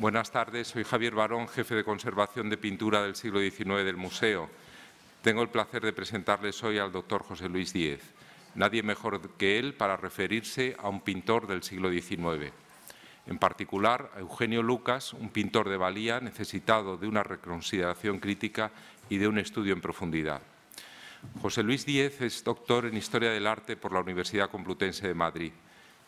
Buenas tardes, soy Javier Barón, jefe de conservación de pintura del siglo XIX del museo. Tengo el placer de presentarles hoy al doctor José Luis Díez. Nadie mejor que él para referirse a un pintor del siglo XIX. En particular, a Eugenio Lucas, un pintor de valía necesitado de una reconsideración crítica y de un estudio en profundidad. José Luis Díez es doctor en Historia del Arte por la Universidad Complutense de Madrid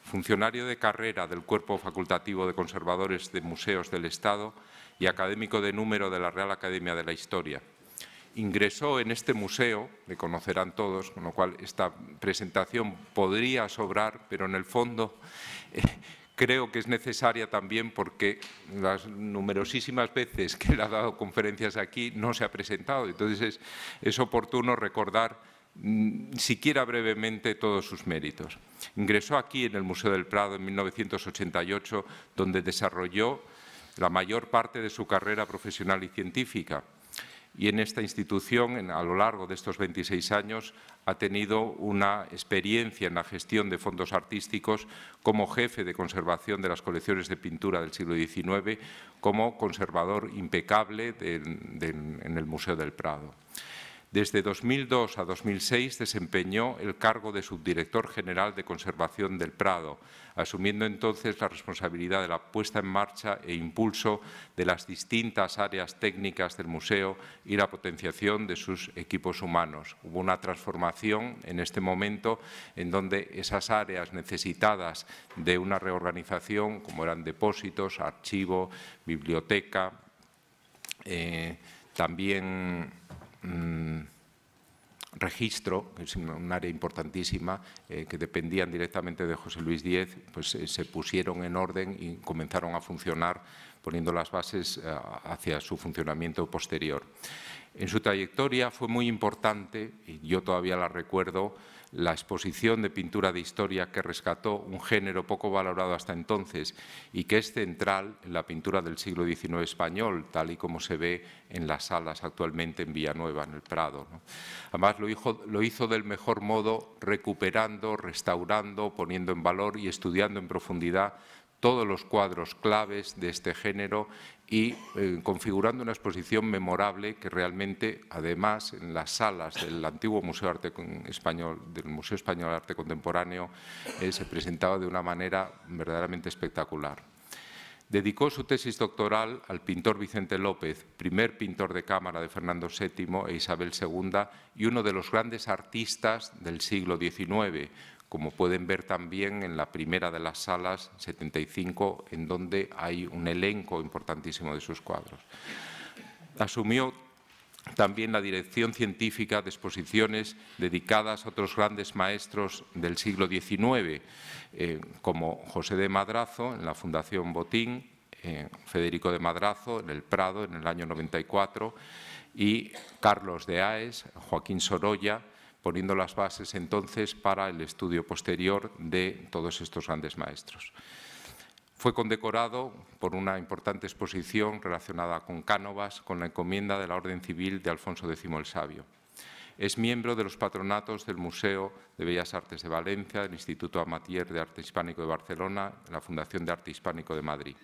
funcionario de carrera del Cuerpo Facultativo de Conservadores de Museos del Estado y académico de número de la Real Academia de la Historia. Ingresó en este museo, le conocerán todos, con lo cual esta presentación podría sobrar, pero en el fondo eh, creo que es necesaria también porque las numerosísimas veces que le ha dado conferencias aquí no se ha presentado. Entonces es oportuno recordar Mm, siquiera brevemente todos sus méritos. Ingresó aquí en el Museo del Prado en 1988, donde desarrolló la mayor parte de su carrera profesional y científica. Y en esta institución, a lo largo de estos 26 años, ha tenido una experiencia en la gestión de fondos artísticos como jefe de conservación de las colecciones de pintura del siglo XIX, como conservador impecable en el Museo del Prado. Desde 2002 a 2006 desempeñó el cargo de subdirector general de conservación del Prado, asumiendo entonces la responsabilidad de la puesta en marcha e impulso de las distintas áreas técnicas del museo y la potenciación de sus equipos humanos. Hubo una transformación en este momento en donde esas áreas necesitadas de una reorganización, como eran depósitos, archivo, biblioteca, eh, también Mm, registro, que es un área importantísima, eh, que dependían directamente de José Luis X, pues eh, se pusieron en orden y comenzaron a funcionar poniendo las bases eh, hacia su funcionamiento posterior. En su trayectoria fue muy importante, y yo todavía la recuerdo, la exposición de pintura de historia que rescató un género poco valorado hasta entonces y que es central en la pintura del siglo XIX español, tal y como se ve en las salas actualmente en Villanueva, en el Prado. Además, lo hizo, lo hizo del mejor modo, recuperando, restaurando, poniendo en valor y estudiando en profundidad todos los cuadros claves de este género y eh, configurando una exposición memorable que realmente, además, en las salas del antiguo Museo Arte Español, del Museo Español de Arte Contemporáneo, eh, se presentaba de una manera verdaderamente espectacular. Dedicó su tesis doctoral al pintor Vicente López, primer pintor de cámara de Fernando VII e Isabel II y uno de los grandes artistas del siglo XIX, como pueden ver también en la primera de las salas, 75, en donde hay un elenco importantísimo de sus cuadros. Asumió también la dirección científica de exposiciones dedicadas a otros grandes maestros del siglo XIX, eh, como José de Madrazo en la Fundación Botín, eh, Federico de Madrazo en el Prado en el año 94 y Carlos de Aes, Joaquín Sorolla, poniendo las bases entonces para el estudio posterior de todos estos grandes maestros. Fue condecorado por una importante exposición relacionada con Cánovas, con la encomienda de la Orden Civil de Alfonso X el Sabio. Es miembro de los patronatos del Museo de Bellas Artes de Valencia, del Instituto Amatier de Arte Hispánico de Barcelona, la Fundación de Arte Hispánico de Madrid.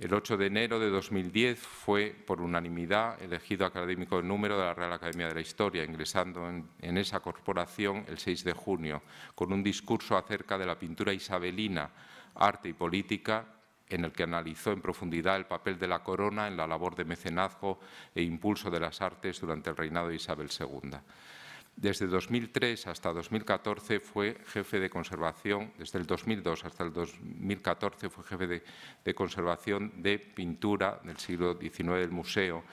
El 8 de enero de 2010 fue, por unanimidad, elegido académico de número de la Real Academia de la Historia, ingresando en, en, esa corporación el 6 de junio, con un discurso acerca de la pintura isabelina, arte y política, en el que analizó en profundidad el papel de la corona en la labor de mecenazgo e impulso de las artes durante el reinado de Isabel II. Desde 2003 hasta 2014 fue jefe de conservación, desde el 2002 hasta el 2014 fue jefe de, conservación de pintura del siglo XIX del museo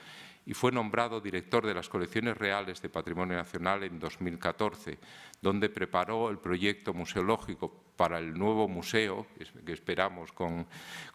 y fue nombrado director de las colecciones reales de Patrimonio Nacional en 2014, donde preparó el proyecto museológico para el nuevo museo, que esperamos con,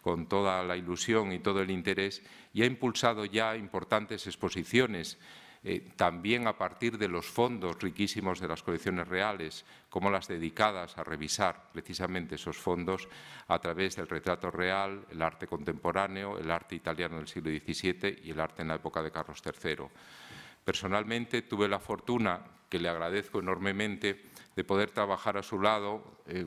con toda la ilusión y todo el interés, y ha impulsado ya importantes exposiciones eh, también a partir de los fondos riquísimos de las colecciones reales, como las dedicadas a revisar precisamente esos fondos a través del retrato real, el arte contemporáneo, el arte italiano del siglo XVII y el arte en la época de Carlos III. Personalmente tuve la fortuna, que le agradezco enormemente, de poder trabajar a su lado eh,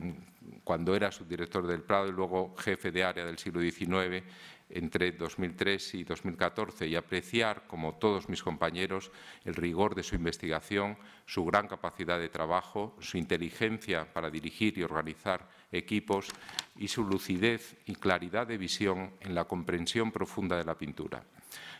cuando era subdirector del Prado y luego jefe de área del siglo XIX entre 2003 y 2014 y apreciar, como todos mis compañeros, el rigor de su investigación, su gran capacidad de trabajo, su inteligencia para dirigir y organizar equipos y su lucidez y claridad de visión en la comprensión profunda de la pintura.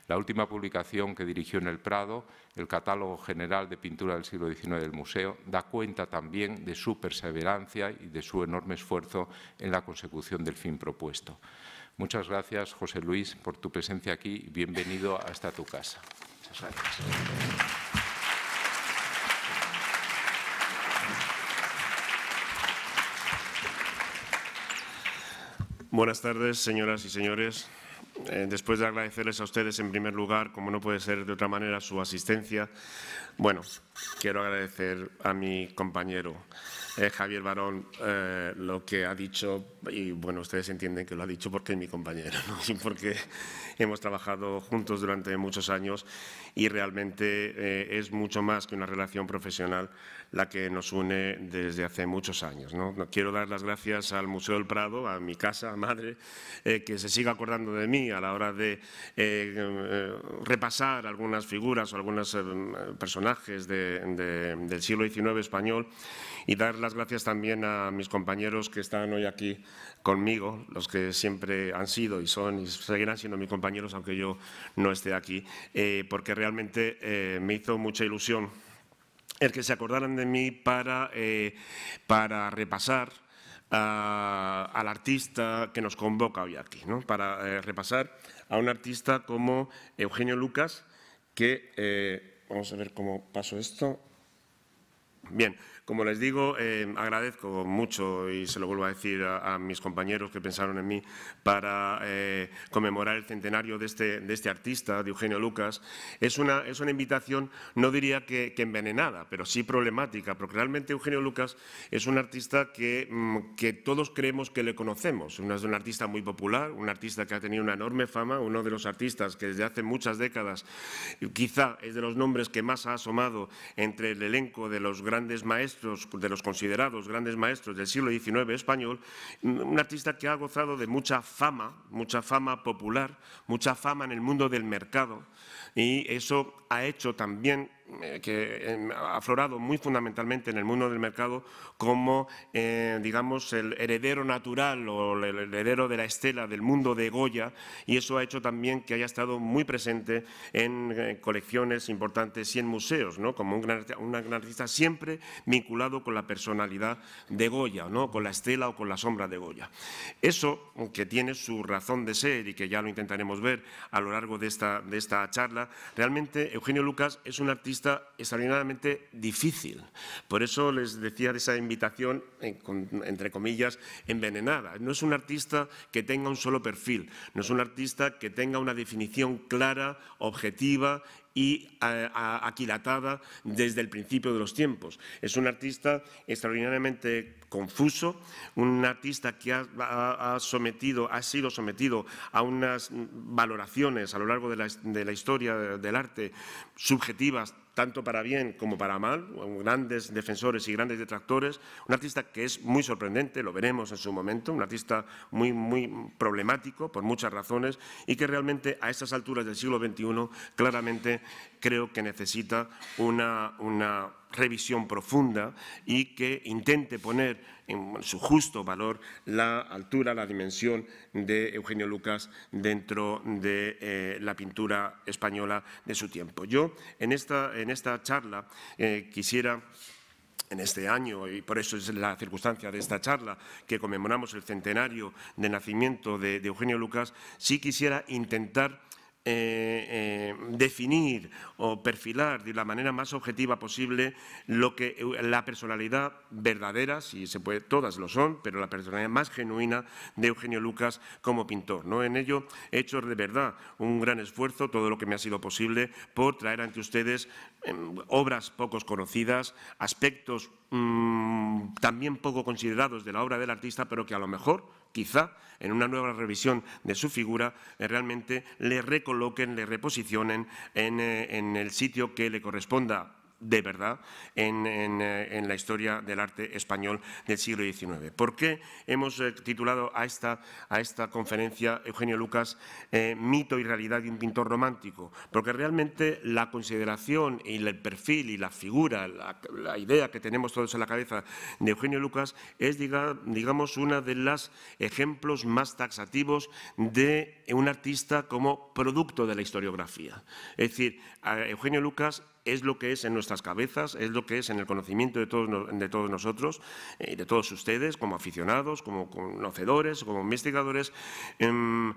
La última publicación que dirigió en el Prado, el Catálogo General de Pintura del siglo XIX del Museo, da cuenta también de su perseverancia y de su enorme esfuerzo en la consecución del fin propuesto. Muchas gracias, José Luis, por tu presencia aquí. Bienvenido hasta tu casa. Muchas gracias. Buenas tardes, señoras y señores. Eh, después de agradecerles a ustedes, en primer lugar, como no puede ser de otra manera, su asistencia, bueno, quiero agradecer a mi compañero eh, Javier Barón eh, lo que ha dicho, y bueno, ustedes entienden que lo ha dicho porque es mi compañero, ¿no? y porque hemos trabajado juntos durante muchos años y realmente eh, es mucho más que una relación profesional la que nos une desde hace muchos años. ¿no? Quiero dar las gracias al Museo del Prado, a mi casa, a madre, eh, que se siga acordando de mí a la hora de eh, repasar algunas figuras o algunos personajes del siglo XIX español y dar las gracias también a mis compañeros que están hoy aquí conmigo, los que siempre han sido y son y seguirán siendo mis compañeros, aunque yo no esté aquí, eh, porque realmente eh, me hizo mucha ilusión el que se acordaran de mí para, eh, para repasar al artista que nos convoca hoy aquí, ¿no? para repasar a un artista como Eugenio Lucas, que, vamos a ver cómo pasó esto, bien, como les digo, eh, agradezco mucho, y se lo vuelvo a decir a, mis compañeros que pensaron en mí, para eh, conmemorar el centenario este, de este, artista, de Eugenio Lucas. Es una, es una invitación, no diría que, que, envenenada, pero sí problemática, porque realmente Eugenio Lucas es un artista que, mm, que todos creemos que le conocemos. Es un artista muy popular, un artista que ha tenido una enorme fama, uno de los artistas que desde hace muchas décadas quizá es de los nombres que más ha asomado entre el elenco de los grandes maestros de los considerados grandes maestros del siglo XIX español, un artista que ha gozado de mucha fama, mucha fama popular, mucha fama en el mundo del mercado, y eso ha hecho también eh, que ha eh, aflorado muy fundamentalmente en el mundo del mercado como, eh, digamos, el heredero natural o el heredero de la estela del mundo de Goya y eso ha hecho también que haya estado muy presente en colecciones importantes y en museos, ¿no? como un gran, gran artista siempre vinculado con la personalidad de Goya, ¿no? con la estela o con la sombra de Goya. Eso, que tiene su razón de ser y que ya lo intentaremos ver a lo largo de esta, de esta charla, realmente Eugenio Lucas es un artista extraordinariamente difícil. Por eso les decía de esa invitación, entre comillas, envenenada. No es un artista que tenga un solo perfil, no es un artista que tenga una definición clara, objetiva y eh, aquilatada desde el principio de los tiempos. Es un artista extraordinariamente confuso, un artista que ha, sometido, ha sido sometido a unas valoraciones a lo largo de la historia del arte subjetivas tanto para bien como para mal, grandes defensores y grandes detractores, un artista que es muy sorprendente, lo veremos en su momento, un artista muy, muy problemático por muchas razones y que realmente a estas alturas del siglo XXI claramente creo que necesita una, revisión profunda y que intente poner en su justo valor la altura, la dimensión de Eugenio Lucas dentro de eh, la pintura española de su tiempo. Yo en esta, en esta charla eh, quisiera en este año, y por eso es la circunstancia de esta charla, que conmemoramos el centenario de nacimiento de Eugenio Lucas, sí quisiera intentar eh, eh, definir o perfilar de la manera más objetiva posible lo que la personalidad verdadera, si se puede, todas lo son, pero la personalidad más genuina de Eugenio Lucas como pintor. ¿no? En ello he hecho de verdad un gran esfuerzo, todo lo que me ha sido posible, por traer ante ustedes em, obras poco conocidas, aspectos mm, también poco considerados de la obra del artista, pero que a lo mejor quizá en una nueva revisión de su figura, eh, realmente le recoloquen, le reposicionen en, eh, en el sitio que le corresponda de verdad eh, en, la historia del arte español del siglo XIX. ¿Por qué hemos eh, titulado a esta, a esta conferencia, Eugenio Lucas, eh, Mito y Realidad de un pintor romántico? Porque realmente la consideración y el perfil y la figura, la, idea que tenemos todos en la cabeza de Eugenio Lucas es, digamos, uno de los ejemplos más taxativos de un artista como producto de la historiografía. Es decir, Eugenio Lucas es lo que es en nuestras cabezas, es lo que es en el conocimiento de todos, de todos nosotros, y eh, de todos ustedes, como aficionados, como conocedores, como investigadores. Em,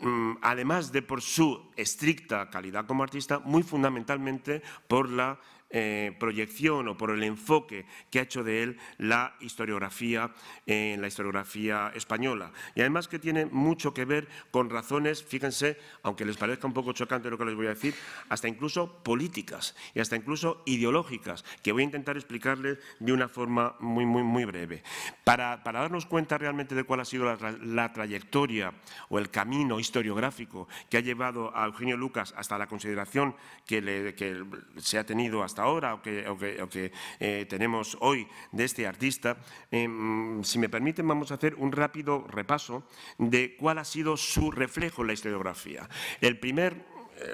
em, además de por su estricta calidad como artista, muy fundamentalmente por la eh, proyección o por el enfoque que ha hecho de él la historiografía, en eh, la historiografía española. Y además que tiene mucho que ver con razones, fíjense, aunque les parezca un poco chocante lo que les voy a decir, hasta incluso políticas y hasta incluso ideológicas, que voy a intentar explicarles de una forma muy, muy, muy breve. Para, para darnos cuenta realmente de cuál ha sido la, trayectoria o el camino historiográfico que ha llevado a Eugenio Lucas hasta la consideración que, le, que se ha tenido hasta ahora o que, que, eh, tenemos hoy de este artista, eh, mm, si me permiten vamos a hacer un rápido repaso de cuál ha sido su reflejo en la historiografía. El primer,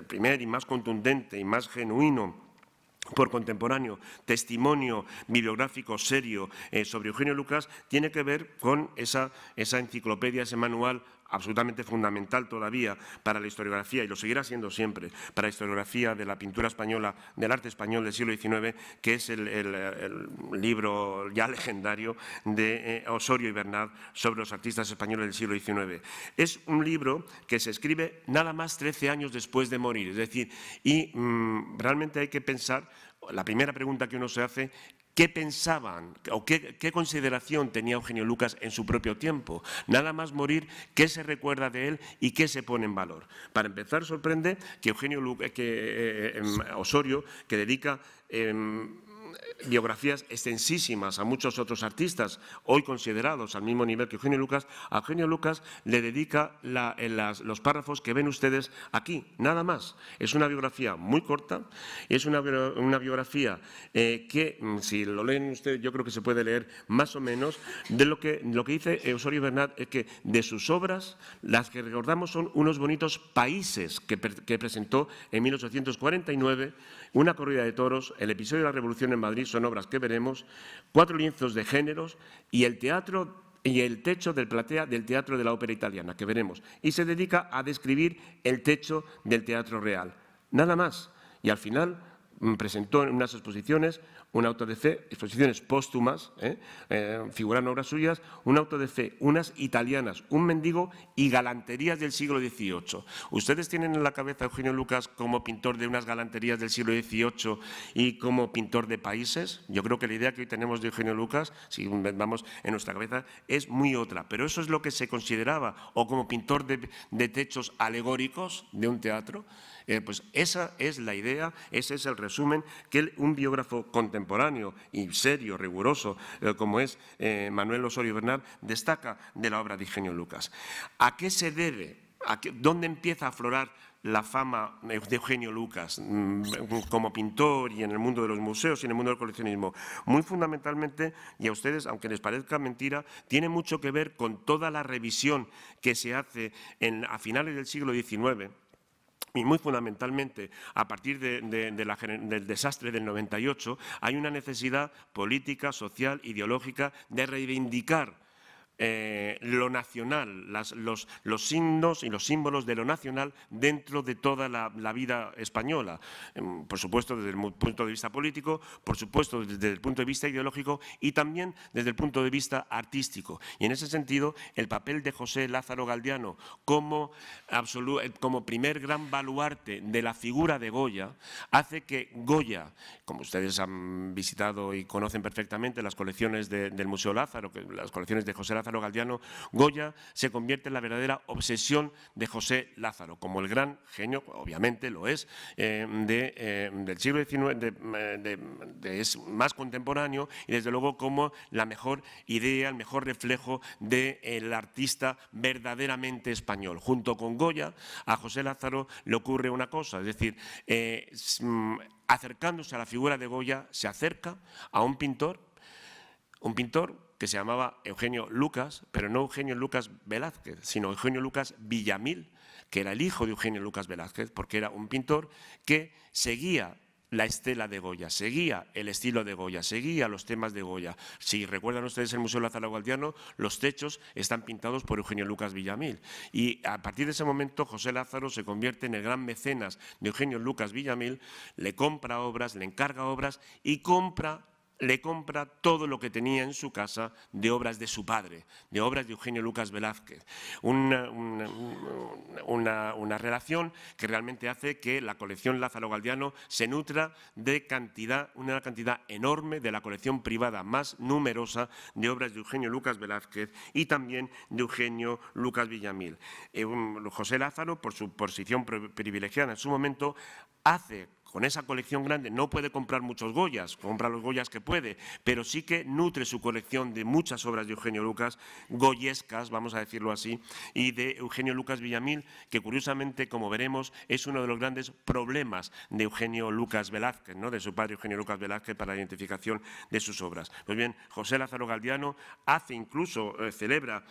primer y más contundente y más genuino por contemporáneo, testimonio bibliográfico serio eh, sobre Eugenio Lucas, tiene que ver con esa, esa enciclopedia, ese manual absolutamente fundamental todavía para la historiografía, y lo seguirá siendo siempre, para la historiografía de la pintura española, del arte español del siglo XIX, que es el, libro ya legendario de eh, Osorio y Bernard sobre los artistas españoles del siglo XIX. Es un libro que se escribe nada más 13 años después de morir, es decir, y mm, realmente hay que pensar la primera pregunta que uno se hace qué pensaban o qué, consideración tenía Eugenio Lucas en su propio tiempo. Nada más morir, qué se recuerda de él y qué se pone en valor. Para empezar, sorprende que Eugenio Lucas, que, eh, eh, em, Osorio, que dedica... Em, biografías extensísimas a muchos otros artistas, hoy considerados al mismo nivel que Eugenio Lucas, a Eugenio Lucas le dedica eh, los párrafos que ven ustedes aquí, nada más. Es una biografía muy corta, es una, biografía eh, que, mm, si lo leen ustedes, yo creo que se puede leer más o menos, de lo que, lo que dice eh, Osorio Bernat es que de sus obras, las que recordamos son unos bonitos países que, que presentó en 1849, una corrida de toros, el episodio de la revolución en Madrid son obras que veremos, cuatro lienzos de géneros y el teatro y el techo del platea del Teatro de la Ópera Italiana, que veremos, y se dedica a describir el techo del Teatro Real. Nada más. Y al final mm, presentó en unas exposiciones un auto de fe, exposiciones póstumas, ¿eh? Eh, figuran obras suyas, un auto de fe, unas italianas, un mendigo y galanterías del siglo XVIII. ¿Ustedes tienen en la cabeza a Eugenio Lucas como pintor de unas galanterías del siglo XVIII y como pintor de países? Yo creo que la idea que hoy tenemos de Eugenio Lucas, si vamos en nuestra cabeza, es muy otra, pero eso es lo que se consideraba, o como pintor de techos alegóricos de un teatro. Eh, pues esa es la idea, ese es el resumen que un biógrafo contemporáneo y serio, riguroso, eh, como es eh, Manuel Osorio Bernal, destaca de la obra de Eugenio Lucas. ¿A qué se debe? ¿Dónde empieza a aflorar la fama de Eugenio Lucas mm, como pintor y en el mundo de los museos y en el mundo del coleccionismo. Muy fundamentalmente, y a ustedes, aunque les parezca mentira, tiene mucho que ver con toda la revisión que se hace a finales del siglo XIX y muy fundamentalmente a partir de, del desastre del 98, hay una necesidad política, social, ideológica de reivindicar eh, lo nacional, las, los, los, signos y los símbolos de lo nacional dentro de toda la, vida española. Em, por supuesto, desde el punto de vista político, por supuesto, desde el punto de vista ideológico y también desde el punto de vista artístico. Y en ese sentido, el papel de José Lázaro Galdiano como, eh, como primer gran baluarte de la figura de Goya hace que Goya, como ustedes han visitado y conocen perfectamente las colecciones del Museo Lázaro, que, las colecciones de José Lázaro, Lázaro Galdiano, Goya se convierte en la verdadera obsesión de José Lázaro, como el gran genio, obviamente lo es, eh, de, eh, del siglo XIX, eh, es más contemporáneo y desde luego como la mejor idea, el mejor reflejo del artista verdaderamente español. Junto con Goya, a José Lázaro le ocurre una cosa, es decir, mm, acercándose a la figura de Goya, se acerca a un pintor, un pintor que se llamaba Eugenio Lucas, pero no Eugenio Lucas Velázquez, sino Eugenio Lucas Villamil, que era el hijo de Eugenio Lucas Velázquez, porque era un pintor que seguía la estela de Goya, seguía el estilo de Goya, seguía los temas de Goya. Si recuerdan ustedes el Museo Lázaro Gualdiano, los techos están pintados por Eugenio Lucas Villamil. Y a partir de ese momento José Lázaro se convierte en el gran mecenas de Eugenio Lucas Villamil, le compra obras, le encarga obras y compra le compra todo lo que tenía en su casa de obras de su padre, de obras de Eugenio Lucas Velázquez. Una, relación que realmente hace que la colección Lázaro Galdiano se nutra de cantidad, una cantidad enorme de la colección privada más numerosa de obras de Eugenio Lucas Velázquez y también de Eugenio Lucas Villamil. Eh, José Lázaro, por su posición privilegiada en su momento, hace con esa colección grande no puede comprar muchos Goyas, compra los Goyas que puede, pero sí que nutre su colección de muchas obras de Eugenio Lucas, goyescas, vamos a decirlo así, y de Eugenio Lucas Villamil, que curiosamente, como veremos, es uno de los grandes problemas de Eugenio Lucas Velázquez, ¿no? de su padre Eugenio Lucas Velázquez para la identificación de sus obras. Pues bien, José Lázaro Galdiano hace incluso, eh, celebra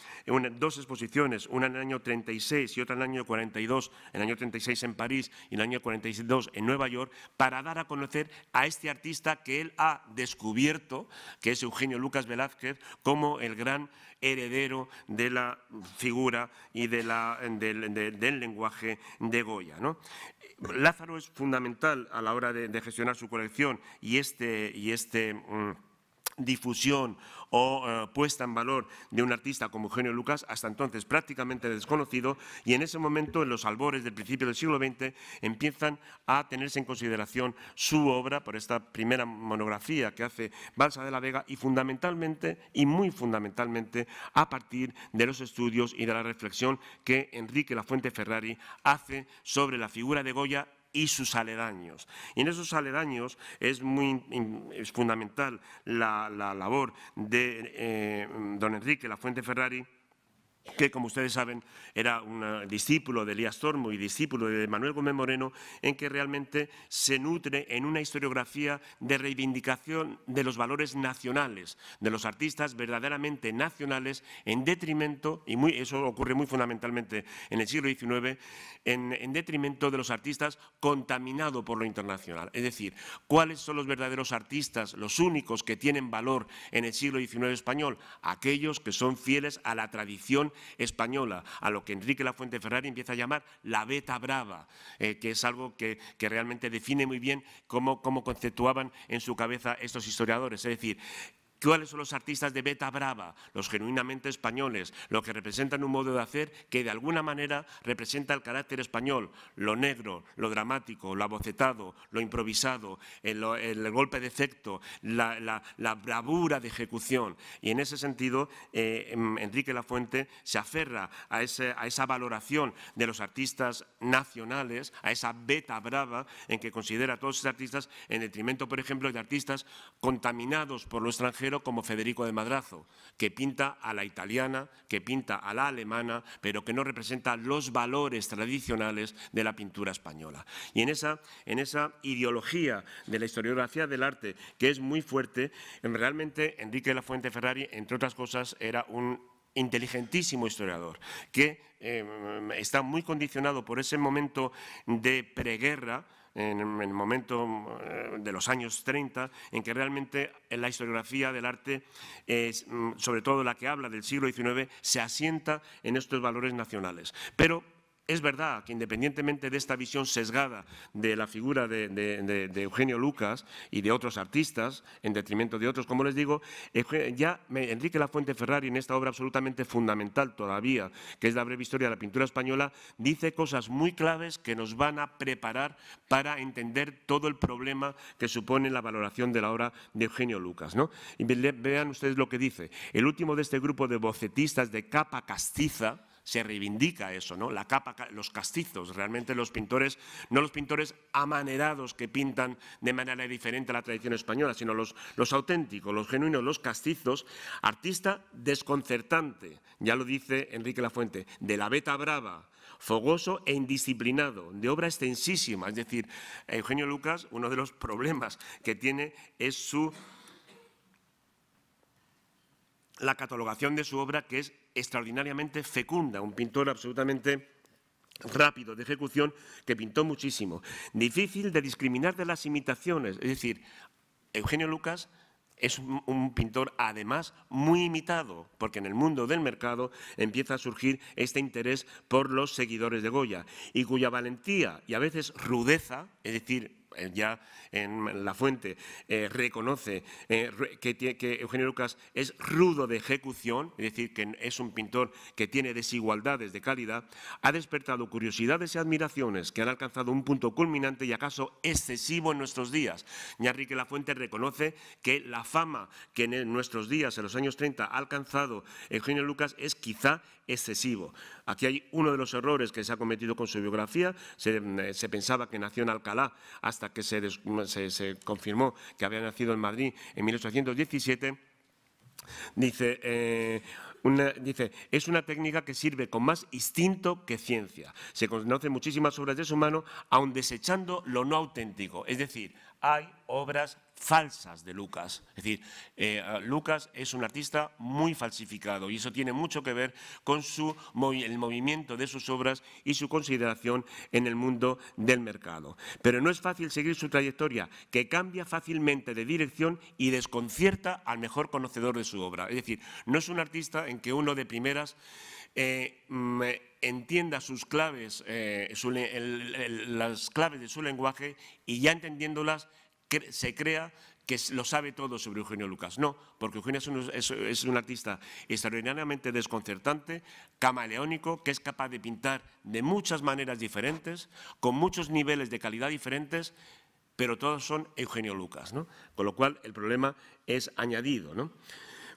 dos exposiciones, una en el año 36 y otra en el año 42, en el año 36 en París y en el año 42 en Nueva York, para dar a conocer a este artista que él ha descubierto, que es Eugenio Lucas Velázquez, como el gran heredero de la figura y del, lenguaje de Goya. Lázaro es fundamental a la hora de, de gestionar su colección y este... Y este mm, difusión o eh, puesta en valor de un artista como Eugenio Lucas, hasta entonces prácticamente desconocido, y en ese momento, en los albores del principio del siglo XX, empiezan a tenerse en consideración su obra por esta primera monografía que hace Balsa de la Vega y fundamentalmente, y muy fundamentalmente, a partir de los estudios y de la reflexión que Enrique Lafuente Ferrari hace sobre la figura de Goya y sus aledaños. Y en esos aledaños es muy es fundamental la, labor de eh, don Enrique La Fuente Ferrari que, como ustedes saben, era un discípulo de Elías Tormo y discípulo de Manuel Gómez Moreno, en que realmente se nutre en una historiografía de reivindicación de los valores nacionales, de los artistas verdaderamente nacionales, en detrimento, y eso ocurre muy fundamentalmente en el siglo XIX, en, en detrimento de los artistas contaminados por lo internacional. Es decir, ¿cuáles son los verdaderos artistas, los únicos que tienen valor en el siglo XIX español? Aquellos que son fieles a la tradición española, a lo que Enrique la Fuente Ferrari empieza a llamar la beta brava, eh, que es algo que, realmente define muy bien cómo, cómo conceptuaban en su cabeza estos historiadores. Es decir, cuáles son los artistas de Beta Brava, los genuinamente españoles, los que representan un modo de hacer que de alguna manera representa el carácter español, lo negro, lo dramático, lo abocetado, lo improvisado, el, golpe de efecto, la, bravura de ejecución. Y en ese sentido, eh, em, Enrique Lafuente se aferra a, a esa valoración de los artistas nacionales, a esa Beta Brava, en que considera a todos esos artistas en detrimento, por ejemplo, de artistas contaminados por lo extranjero como Federico de Madrazo, que pinta a la italiana, que pinta a la alemana, pero que no representa los valores tradicionales de la pintura española. Y en esa, en esa ideología de la historiografía del arte, que es muy fuerte, realmente Enrique de la Fuente Ferrari, entre otras cosas, era un inteligentísimo historiador, que eh, está muy condicionado por ese momento de preguerra, en el momento eh, de los años 30, en que realmente la historiografía del arte, mm, sobre todo la que habla del siglo XIX, se asienta en estos valores nacionales. Pero es verdad que independientemente de esta visión sesgada de la figura de, Eugenio Lucas y de otros artistas, en detrimento de otros, como les digo, ya Enrique Lafuente Ferrari en esta obra absolutamente fundamental todavía, que es la breve historia de la pintura española, dice cosas muy claves que nos van a preparar para entender todo el problema que supone la valoración de la obra de Eugenio Lucas. vean ustedes lo que dice. El último de este grupo de bocetistas de capa castiza, se reivindica eso, ¿no? La capa, los castizos, realmente los pintores, no los pintores amanerados que pintan de manera diferente a la tradición española, sino los, los auténticos, los genuinos, los castizos, artista desconcertante, ya lo dice Enrique Lafuente, de la beta brava, fogoso e indisciplinado, de obra extensísima. Es decir, Eugenio Lucas, uno de los problemas que tiene es su la catalogación de su obra, que es extraordinariamente fecunda, un pintor absolutamente rápido de ejecución que pintó muchísimo. Difícil de discriminar de las imitaciones, es decir, Eugenio Lucas es un, pintor además muy imitado, porque en el mundo del mercado empieza a surgir este interés por los seguidores de Goya, y cuya valentía y a veces rudeza, es decir, eh, ya en La Fuente, eh, reconoce eh, que, Eugenio Lucas es rudo de ejecución, es decir, que es un pintor que tiene desigualdades de calidad, ha despertado curiosidades y admiraciones que han alcanzado un punto culminante y acaso excesivo en nuestros días. Enrique La Fuente reconoce que la fama que en nuestros días, en los años 30, ha alcanzado Eugenio Lucas es quizá excesivo. Aquí hay uno de los errores que se ha cometido con su biografía. se pensaba que nació en Alcalá hasta que mm, se, confirmó que había nacido en Madrid en 1817, dice... Eh, dice, es una técnica que sirve con más instinto que ciencia. Se conocen muchísimas obras de su mano, aun desechando lo no auténtico. Es decir, hay obras falsas de Lucas. Es decir, eh, Lucas es un artista muy falsificado y eso tiene mucho que ver con su, el movimiento de sus obras y su consideración en el mundo del mercado. Pero no es fácil seguir su trayectoria, que cambia fácilmente de dirección y desconcierta al mejor conocedor de su obra. Es decir, no es un artista en que uno de primeras... Eh, mm, eh, entienda sus claves, las claves de su lenguaje y ya entendiéndolas se crea que lo sabe todo sobre Eugenio Lucas. No, porque Eugenio es un, artista extraordinariamente desconcertante, camaleónico, que es capaz de pintar de muchas maneras diferentes, con muchos niveles de calidad diferentes, pero todos son Eugenio Lucas. ¿no? Con lo cual, el problema es añadido. ¿no?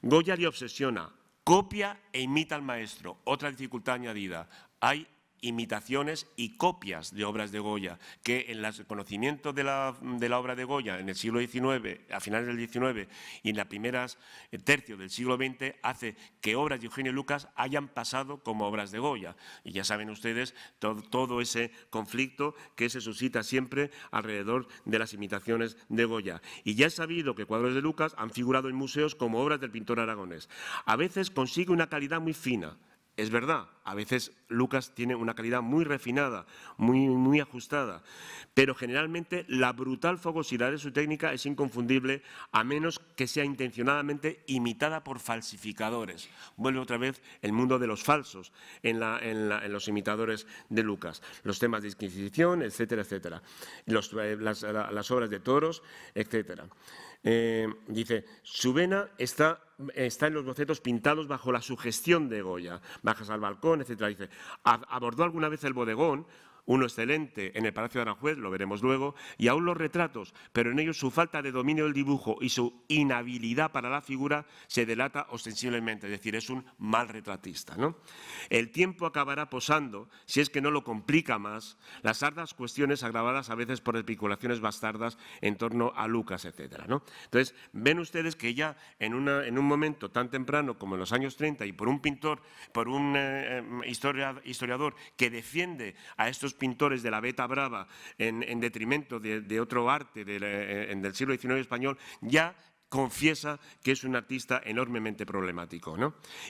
Goya le obsesiona, copia e imita al maestro, otra dificultad añadida. Hay imitaciones y copias de obras de Goya, que en el conocimiento de la, obra de Goya en el siglo XIX, a finales del XIX y en las primeras eh, tercios del siglo XX, hace que obras de Eugenio Lucas hayan pasado como obras de Goya. Y ya saben ustedes todo, ese conflicto que se suscita siempre alrededor de las imitaciones de Goya. Y ya es sabido que cuadros de Lucas han figurado en museos como obras del pintor aragonés. A veces consigue una calidad muy fina es verdad, a veces Lucas tiene una calidad muy refinada, muy, muy ajustada, pero generalmente la brutal fogosidad de su técnica es inconfundible a menos que sea intencionadamente imitada por falsificadores. Vuelve otra vez el mundo de los falsos en, los imitadores de Lucas, los temas de Inquisición, etcétera, etcétera, eh, las, las obras de toros, etcétera. Eh, dice, su vena está, está, en los bocetos pintados bajo la sugestión de Goya, bajas al balcón, etc. Dice, ¿abordó alguna vez el bodegón uno excelente en el Palacio de Aranjuez, lo veremos luego, y aún los retratos, pero en ellos su falta de dominio del dibujo y su inhabilidad para la figura se delata ostensiblemente, es decir, es un mal retratista. El tiempo acabará posando, si es que no lo complica más, las ardas cuestiones agravadas a veces por especulaciones bastardas en torno a Lucas, etc. Entonces, ven ustedes que ya en, una, en un momento tan temprano como en los años 30 y por un pintor, por un eh, eh, historiador que defiende a estos pintores de la beta brava en, detrimento de, otro arte eh, del, en, siglo XIX español, ya confiesa que es un artista enormemente problemático.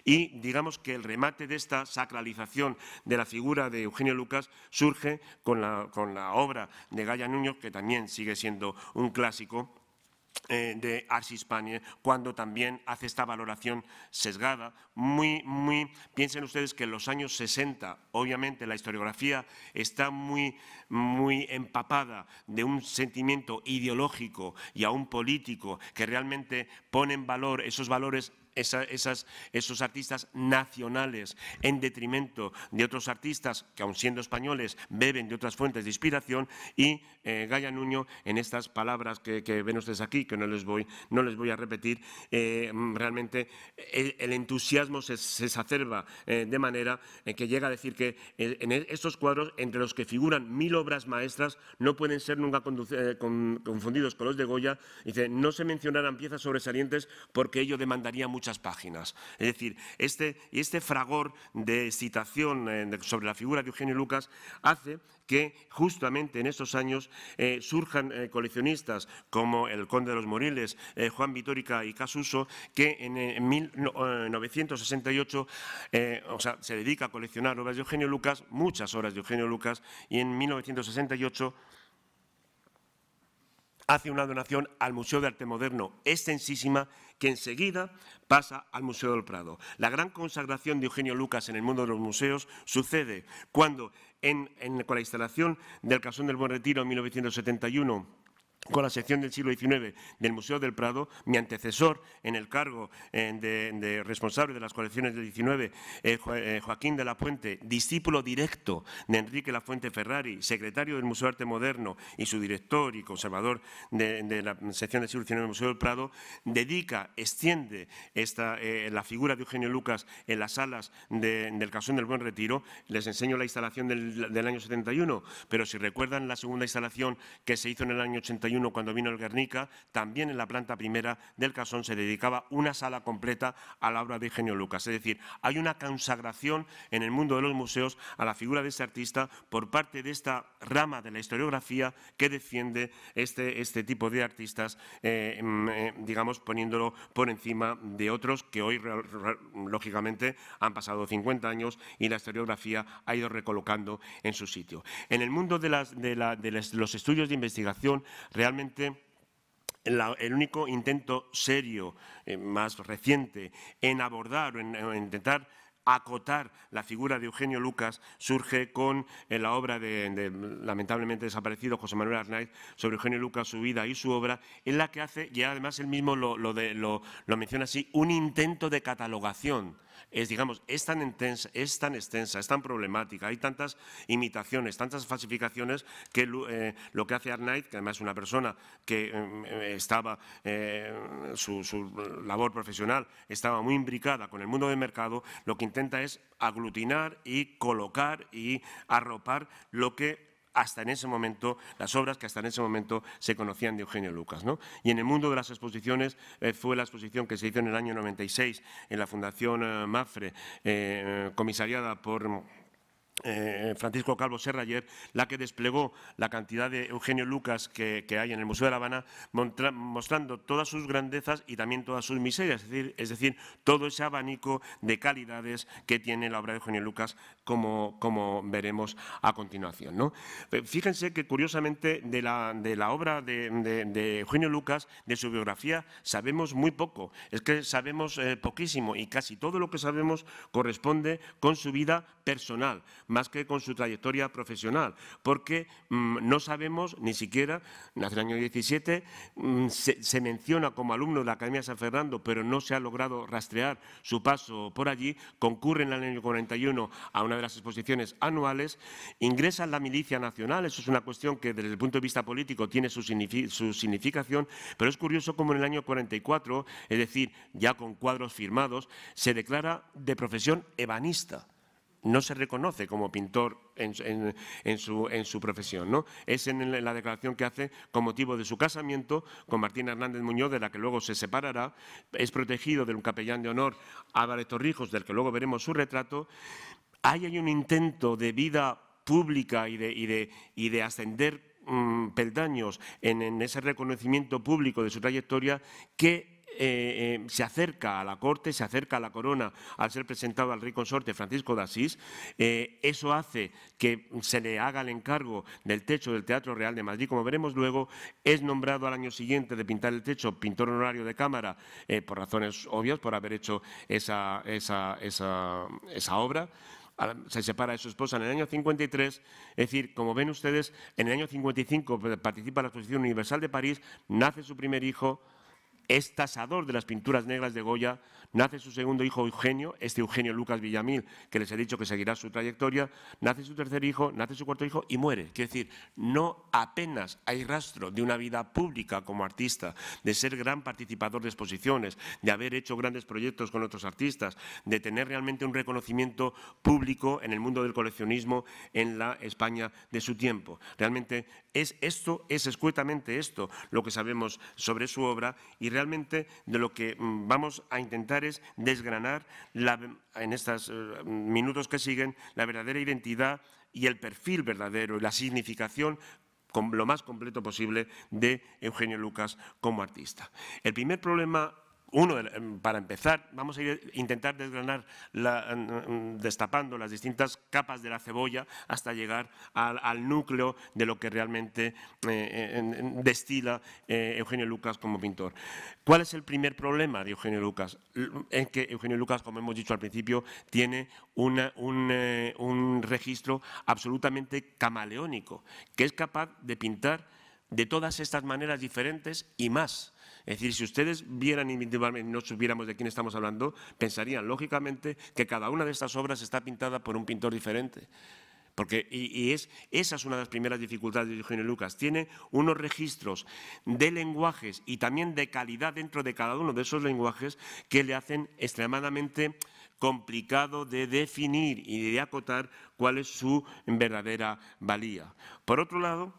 Y digamos que el remate de esta sacralización de la figura de Eugenio Lucas surge con la, con la obra de Gaya Nuño, que también sigue siendo un clásico eh, de Ars Hispania cuando también hace esta valoración sesgada. Muy, muy, piensen ustedes que en los años 60, obviamente, la historiografía está muy, muy empapada de un sentimiento ideológico y aún político que realmente pone en valor esos valores esas, esos artistas nacionales en detrimento de otros artistas que, aun siendo españoles, beben de otras fuentes de inspiración. Y eh, Gaya Nuño, en estas palabras que, ven ustedes aquí, que no les voy, no les voy a repetir, eh, realmente el, entusiasmo se, se exacerba eh, de manera que llega a decir que en e, estos cuadros, entre los que figuran mil obras maestras, no pueden ser nunca confundidos con los de Goya. Dice, no se mencionarán piezas sobresalientes porque ello demandaría mucho páginas. Es decir, este, este fragor de citación eh, sobre la figura de Eugenio Lucas hace que justamente en estos años eh, surjan eh, coleccionistas como el Conde de los Moriles, Juan Vitórica y Casuso, que en, 1968 o sea, se dedica a coleccionar obras de Eugenio Lucas, muchas obras de Eugenio Lucas, y en 1968 hace una donación al Museo de Arte Moderno extensísima que enseguida pasa al Museo del Prado. La gran consagración de Eugenio Lucas en el mundo de los museos sucede cuando, en, con la instalación del Casón del Buen Retiro en 1971, con la sección del siglo XIX del Museo del Prado, mi antecesor en el cargo eh, de, responsable de las colecciones del XIX, eh, eh, Joaquín de la Puente, discípulo directo de Enrique La Fuente Ferrari, secretario del Museo de Arte Moderno y su director y conservador de, la sección del siglo XIX del Museo del Prado, dedica, extiende esta, la figura de Eugenio Lucas en las salas del Casón del Buen Retiro. Les enseño la instalación del, del año 71, pero si recuerdan la segunda instalación que se hizo en el año 81, cuando vino el Guernica, también en la planta primera del Casón se dedicaba una sala completa a la obra de Eugenio Lucas. Es decir, hay una consagración en el mundo de los museos a la figura de ese artista por parte de esta rama de la historiografía que defiende este, este tipo de artistas, eh, mm, eh, digamos, poniéndolo por encima de otros que hoy, lógicamente, han pasado 50 años y la historiografía ha ido recolocando en su sitio. En el mundo de, las, los estudios de investigación, Realmente el único intento serio, eh, más reciente, en abordar o en, intentar acotar la figura de Eugenio Lucas surge con eh, la obra de, lamentablemente desaparecido José Manuel Arnaiz sobre Eugenio Lucas, su vida y su obra, en la que hace, y además él mismo lo menciona así, un intento de catalogación es, digamos, es tan, es tan extensa, es tan problemática, hay tantas imitaciones, tantas falsificaciones, que eh, lo que hace Arnight, que además es una persona que eh, eh, estaba, su, su, labor profesional estaba muy imbricada con el mundo del mercado, lo que intenta es aglutinar y colocar y arropar lo que hasta en ese momento, las obras que hasta en ese momento se conocían de Eugenio Lucas. ¿no? Y en el mundo de las exposiciones eh, fue la exposición que se hizo en el año 96 en la Fundación eh, Mafre, eh, comisariada por eh, Francisco Calvo Serra ayer, la que desplegó la cantidad de Eugenio Lucas que, hay en el Museo de La Habana, mostrando todas sus grandezas y también todas sus miserias, es decir, es decir, todo ese abanico de calidades que tiene la obra de Eugenio Lucas, como, como veremos a continuación. ¿no? Eh, fíjense que, curiosamente, de la, de la obra de, de, Eugenio Lucas, de su biografía, sabemos muy poco, es que sabemos eh, poquísimo y casi todo lo que sabemos corresponde con su vida personal más que con su trayectoria profesional, porque mm, no sabemos ni siquiera, nace el año 17, mm, se, menciona como alumno de la Academia San Fernando, pero no se ha logrado rastrear su paso por allí, concurre en el año 41 a una de las exposiciones anuales, ingresa a la milicia nacional, eso es una cuestión que desde el punto de vista político tiene su, significación, pero es curioso como en el año 44, es decir, ya con cuadros firmados, se declara de profesión ebanista no se reconoce como pintor en, su, profesión. ¿no? Es en la declaración que hace con motivo de su casamiento con Martín Hernández Muñoz, de la que luego se separará, es protegido de un capellán de honor Álvarez Torrijos, del que luego veremos su retrato. Ahí hay un intento de vida pública y de, ascender mm, peldaños en ese reconocimiento público de su trayectoria que eh, eh, se acerca a la corte, se acerca a la corona al ser presentado al rey consorte Francisco de Asís. Eh, eso hace que se le haga el encargo del techo del Teatro Real de Madrid, como veremos luego. Es nombrado al año siguiente de pintar el techo pintor honorario de cámara, por razones obvias, por haber hecho esa, esa obra se separa de su esposa en el año 53, es decir, como ven ustedes, en el año 55 participa en la Exposición Universal de París, nace su primer hijo, es tasador de las pinturas negras de Goya Nace su segundo hijo Eugenio, este Eugenio Lucas Villamil, que les he dicho que seguirá su trayectoria, nace su tercer hijo, nace su cuarto hijo y muere. Quiero decir, no apenas hay rastro de una vida pública como artista, de ser gran participador de exposiciones, de haber hecho grandes proyectos con otros artistas, de tener realmente un reconocimiento público en el mundo del coleccionismo en la España de su tiempo. Realmente es esto, es escuetamente esto lo que sabemos sobre su obra y realmente de lo que mm, vamos a intentar es desgranar la, en estos eh, minutos que siguen la verdadera identidad y el perfil verdadero y la significación con lo más completo posible de Eugenio Lucas como artista. El primer problema uno, em, para empezar, vamos a intentar desgranar, em, em, destapando las distintas capas de la cebolla hasta llegar al, núcleo de lo que realmente eh, destila eh, Eugenio Lucas como pintor. ¿Cuál es el primer problema de Eugenio Lucas? Es que Eugenio Lucas, como hemos dicho al principio, tiene eh, un registro absolutamente camaleónico, que es capaz de pintar de todas estas maneras diferentes y más es decir, si ustedes vieran individualmente y no supiéramos de quién estamos hablando, pensarían lógicamente que cada una de estas obras está pintada por un pintor diferente. Porque, y, es, esa es una de las primeras dificultades de Eugenio Lucas. Tiene unos registros de lenguajes y también de calidad dentro de cada uno de esos lenguajes que le hacen extremadamente complicado de definir y de acotar cuál es su verdadera valía. Por otro lado,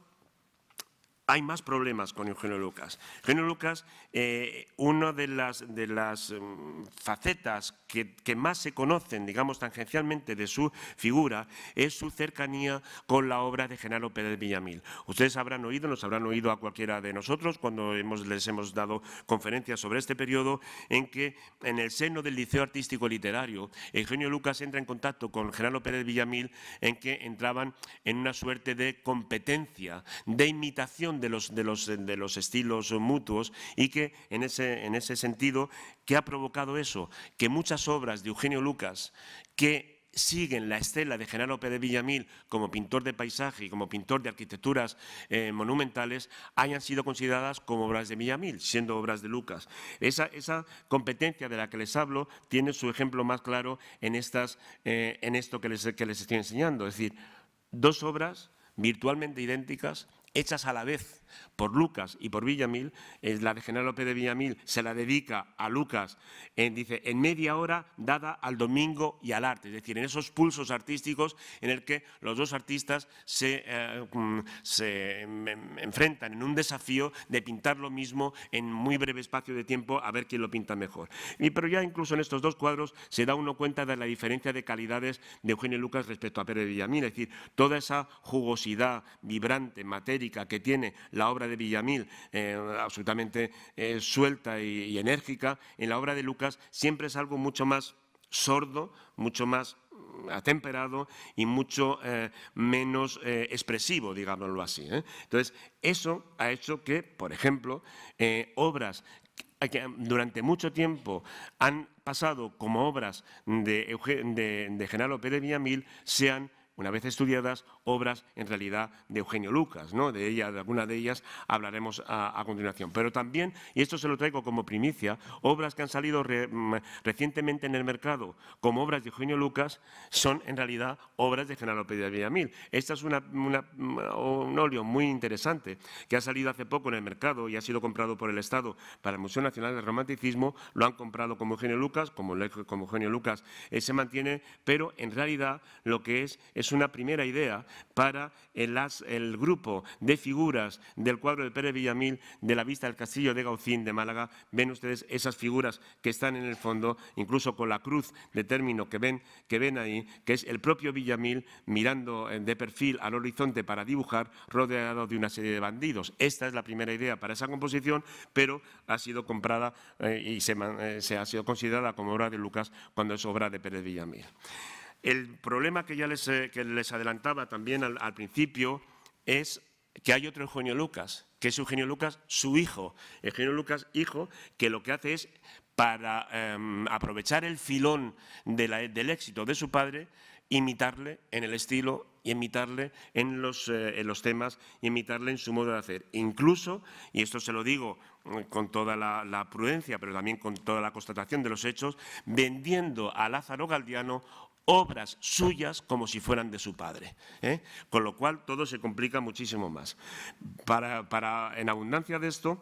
hay más problemas con Eugenio Lucas. Eugenio Lucas, eh, una de las, em, facetas que, más se conocen, digamos, tangencialmente de su figura, es su cercanía con la obra de Genaro Pérez Villamil. Ustedes habrán oído, nos habrán oído a cualquiera de nosotros cuando les hemos dado conferencias sobre este periodo, en que en el seno del Liceo Artístico Literario, Eugenio Lucas entra en contacto con Genaro Pérez Villamil, en que entraban en una suerte de competencia, de imitación de los, estilos mutuos y que en ese, sentido, ¿qué ha provocado eso? Que muchas obras de Eugenio Lucas que siguen la estela de Genaro Pérez Villamil como pintor de paisaje y como pintor de arquitecturas eh, monumentales hayan sido consideradas como obras de Villamil, siendo obras de Lucas. Esa, competencia de la que les hablo tiene su ejemplo más claro en, estas, eh, en esto que les, que les estoy enseñando, es decir, dos obras virtualmente idénticas hechas a la vez por Lucas y por Villamil. Eh, la de López de Villamil se la dedica a Lucas, en, eh, dice, en media hora dada al domingo y al arte, es decir, en esos pulsos artísticos en el que los dos artistas se, eh, mm, em, em, enfrentan en un desafío de pintar lo mismo en muy breve espacio de tiempo a ver quién lo pinta mejor. Y, pero ya incluso en estos dos cuadros se da uno cuenta de la diferencia de calidades de Eugenio Lucas respecto a Pérez de Villamil, es decir, toda esa jugosidad vibrante, matérica que tiene la obra de Villamil, eh, absolutamente eh, suelta y, enérgica, en la obra de Lucas siempre es algo mucho más sordo, mucho más mm, atemperado y mucho eh, menos expresivo, digámoslo así. Entonces, eso ha hecho que, por ejemplo, obras que durante mucho tiempo han pasado como obras de, de, de Genaro Pérez Villamil sean una vez estudiadas, obras en realidad de Eugenio Lucas, ¿no? de ella, de alguna de ellas hablaremos a, continuación. Pero también, y esto se lo traigo como primicia, obras que han salido mm, recientemente en el mercado como obras de Eugenio Lucas son en realidad obras de Genaro de Villamil. Esta es una, mm, un óleo muy interesante que ha salido hace poco en el mercado y ha sido comprado por el Estado para el Museo Nacional del Romanticismo, lo han comprado como Eugenio Lucas, como, como Eugenio Lucas eh, se mantiene, pero en realidad lo que es es es una primera idea para el, grupo de figuras del cuadro de Pérez Villamil de la vista del castillo de Gaucín de Málaga. Ven ustedes esas figuras que están en el fondo, incluso con la cruz de término que ven, ahí, que es el propio Villamil mirando eh, de perfil al horizonte para dibujar, rodeado de una serie de bandidos. Esta es la primera idea para esa composición, pero ha sido comprada eh, y se, eh, se ha sido considerada como obra de Lucas cuando es obra de Pérez Villamil. El problema que ya les, eh, les adelantaba también al, principio es que hay otro Eugenio Lucas, que es Eugenio Lucas, su hijo. Eugenio Lucas, hijo, que lo que hace es, para em, aprovechar el filón del éxito de su padre, imitarle en el estilo y imitarle en los, eh, los temas imitarle en su modo de hacer. Incluso, y esto se lo digo eh, con toda la, la, prudencia, pero también con toda la constatación de los hechos, vendiendo a Lázaro Galdiano obras suyas como si fueran de su padre. ¿eh? Con lo cual todo se complica muchísimo más. Para, en abundancia de esto,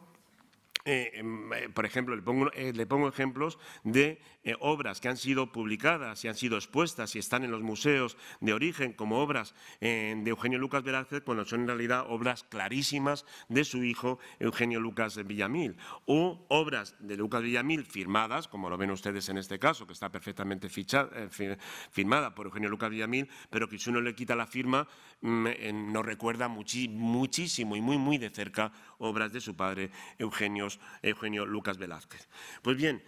eh, em, eh, por ejemplo, le pongo ejemplos de eh, obras que han sido publicadas y han sido expuestas y están en los museos de origen como obras eh, de Eugenio Lucas Velázquez, cuando son en realidad obras clarísimas de su hijo Eugenio Lucas Villamil, o obras de Lucas Villamil firmadas, como lo ven ustedes en este caso, que está perfectamente fichada, eh, firmada por Eugenio Lucas Villamil, pero que si uno le quita la firma mm, nos recuerda muchísimo y muy, muy de cerca obras de su padre Eugenio, Eugenio Lucas Velázquez. Pues bien,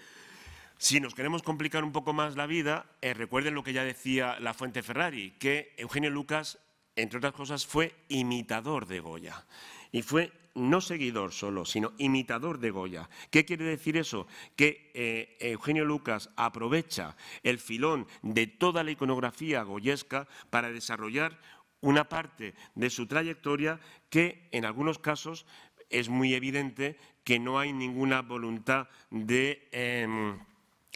si nos queremos complicar un poco más la vida, eh, recuerden lo que ya decía la fuente Ferrari, que Eugenio Lucas, entre otras cosas, fue imitador de Goya. Y fue no seguidor solo, sino imitador de Goya. ¿Qué quiere decir eso? Que eh, Eugenio Lucas aprovecha el filón de toda la iconografía goyesca para desarrollar una parte de su trayectoria que en algunos casos es muy evidente que no hay ninguna voluntad de... Em,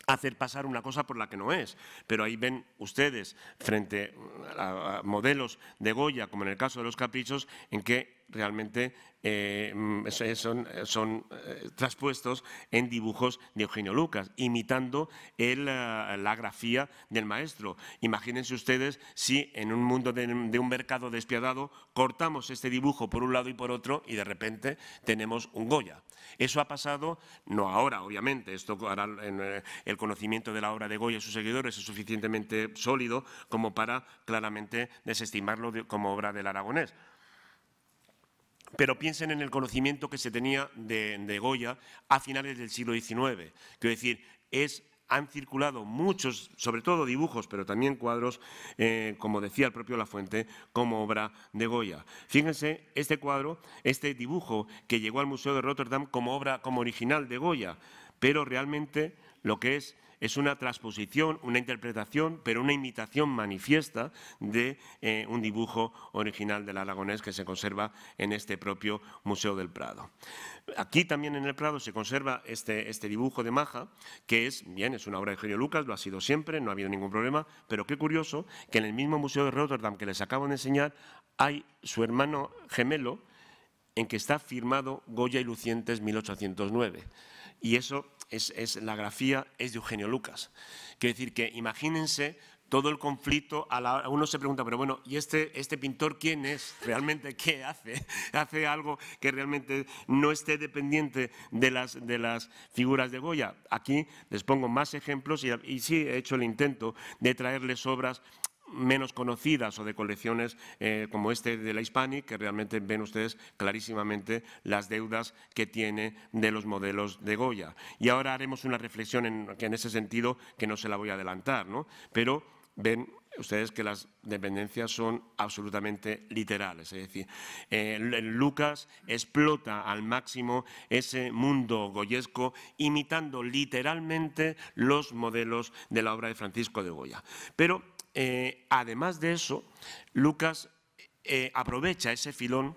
hacer pasar una cosa por la que no es. Pero ahí ven ustedes, frente a modelos de Goya, como en el caso de los caprichos, en que realmente eh, son, son eh, traspuestos en dibujos de Eugenio Lucas, imitando eh, la, grafía del maestro. Imagínense ustedes si en un mundo de, un mercado despiadado cortamos este dibujo por un lado y por otro y de repente tenemos un Goya. Eso ha pasado, no ahora, obviamente, esto hará eh, el conocimiento de la obra de Goya y sus seguidores es suficientemente sólido como para claramente desestimarlo como obra del aragonés. Pero piensen en el conocimiento que se tenía de, de Goya a finales del siglo XIX. Quiero decir, es han circulado muchos, sobre todo dibujos, pero también cuadros, eh, como decía el propio Lafuente, como obra de Goya. Fíjense, este cuadro, este dibujo que llegó al Museo de Rotterdam como obra, como original de Goya, pero realmente lo que es es una transposición, una interpretación, pero una imitación manifiesta de eh, un dibujo original del aragonés que se conserva en este propio Museo del Prado. Aquí también en el Prado se conserva este, este dibujo de Maja, que es, bien, es una obra de Eugenio Lucas, lo ha sido siempre, no ha habido ningún problema, pero qué curioso que en el mismo Museo de Rotterdam que les acabo de enseñar hay su hermano gemelo en que está firmado Goya y Lucientes 1809. Y eso es, la grafía es de Eugenio Lucas. Quiero decir que imagínense todo el conflicto, a uno se pregunta, pero bueno, ¿y este, este pintor quién es? ¿Realmente qué hace? ¿Hace algo que realmente no esté dependiente de las, de las figuras de Goya? Aquí les pongo más ejemplos y, y sí he hecho el intento de traerles obras menos conocidas o de colecciones eh, como este de la Hispani, que realmente ven ustedes clarísimamente las deudas que tiene de los modelos de Goya. Y ahora haremos una reflexión en, en ese sentido que no se la voy a adelantar, ¿no? pero ven ustedes que las dependencias son absolutamente literales. Es decir, Lucas explota al máximo ese mundo goyesco imitando literalmente los modelos de la obra de Francisco de Goya. Pero eh, además de eso, Lucas eh, aprovecha ese filón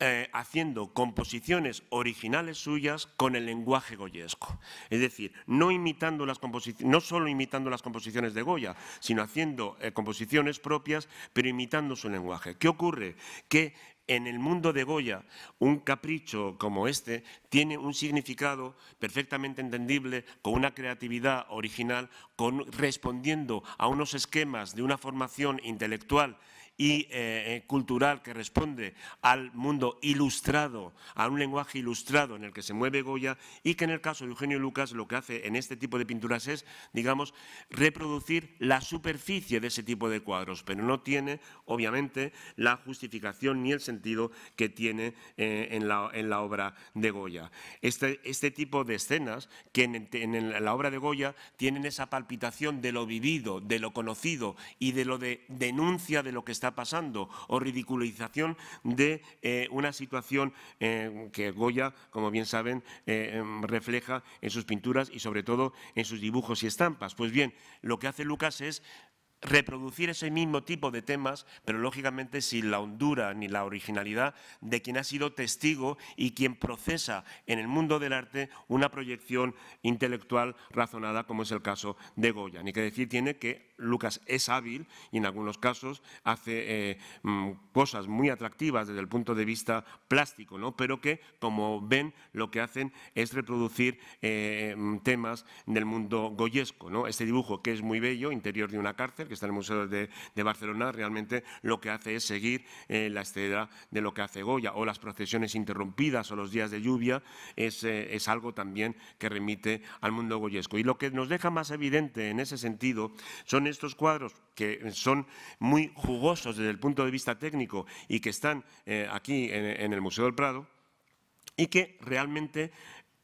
eh, haciendo composiciones originales suyas con el lenguaje goyesco. Es decir, no, imitando las no solo imitando las composiciones de Goya, sino haciendo composiciones propias, pero imitando su lenguaje. ¿Qué ocurre? Que en el mundo de Goya, un capricho como este tiene un significado perfectamente entendible, con una creatividad original, con, respondiendo a unos esquemas de una formación intelectual y eh, eh, cultural que responde al mundo ilustrado, a un lenguaje ilustrado en el que se mueve Goya y que en el caso de Eugenio Lucas lo que hace en este tipo de pinturas es, digamos, reproducir la superficie de ese tipo de cuadros, pero no tiene, obviamente, la justificación ni el sentido que tiene eh, en, la, obra de Goya. Este, este tipo de escenas que en, en la obra de Goya tienen esa palpitación de lo vivido, de lo conocido y de lo de denuncia de lo que está está pasando o ridiculización de eh, una situación eh, que Goya, como bien saben, eh, em, refleja en sus pinturas y sobre todo en sus dibujos y estampas. Pues bien, lo que hace Lucas es reproducir ese mismo tipo de temas, pero lógicamente sin la hondura ni la originalidad de quien ha sido testigo y quien procesa en el mundo del arte una proyección intelectual razonada, como es el caso de Goya. Ni que decir tiene que Lucas es hábil y en algunos casos hace eh, mm, cosas muy atractivas desde el punto de vista plástico, ¿no? pero que, como ven, lo que hacen es reproducir eh, mm, temas del mundo goyesco. ¿no? Este dibujo que es muy bello, interior de una cárcel, que está en el Museo de, Barcelona, realmente lo que hace es seguir eh, la escena de lo que hace Goya, o las procesiones interrumpidas o los días de lluvia, eh, es, algo también que remite al mundo goyesco. Y lo que nos deja más evidente en ese sentido son estos cuadros que son muy jugosos desde el punto de vista técnico y que están eh, aquí en el Museo del Prado, y que realmente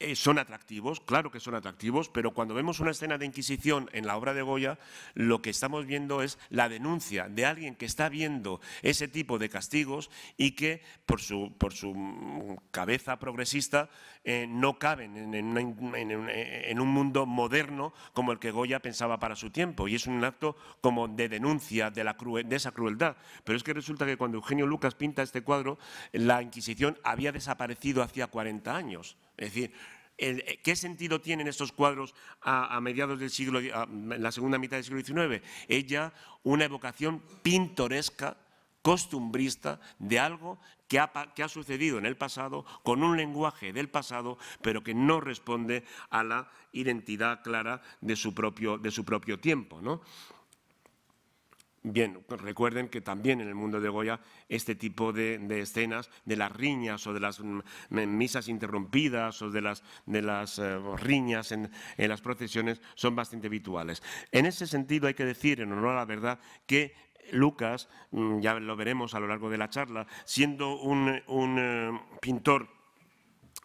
eh, son atractivos, claro que son atractivos, pero cuando vemos una escena de Inquisición en la obra de Goya, lo que estamos viendo es la denuncia de alguien que está viendo ese tipo de castigos y que por su, por su mm, cabeza progresista eh, no caben eh, en, un mundo moderno como el que Goya pensaba para su tiempo. Y es un acto como de denuncia de, la de esa crueldad. Pero es que resulta que cuando Eugenio Lucas pinta este cuadro, la Inquisición había desaparecido hacía 40 años. Es decir, eh, ¿Qué sentido tienen estos cuadros a, mediados del siglo, en la segunda mitad del siglo XIX? Es ya una evocación pintoresca, costumbrista, de algo que ha, sucedido en el pasado, con un lenguaje del pasado, pero que no responde a la identidad clara de su propio, de su propio tiempo. ¿no? Bien, pues recuerden que también en el mundo de Goya este tipo de, escenas, de las riñas o de las mm, misas interrumpidas o de las, de las eh, riñas en, las procesiones son bastante habituales. En ese sentido hay que decir, en honor a la verdad, que Lucas, mm, ya lo veremos a lo largo de la charla, siendo un, eh, pintor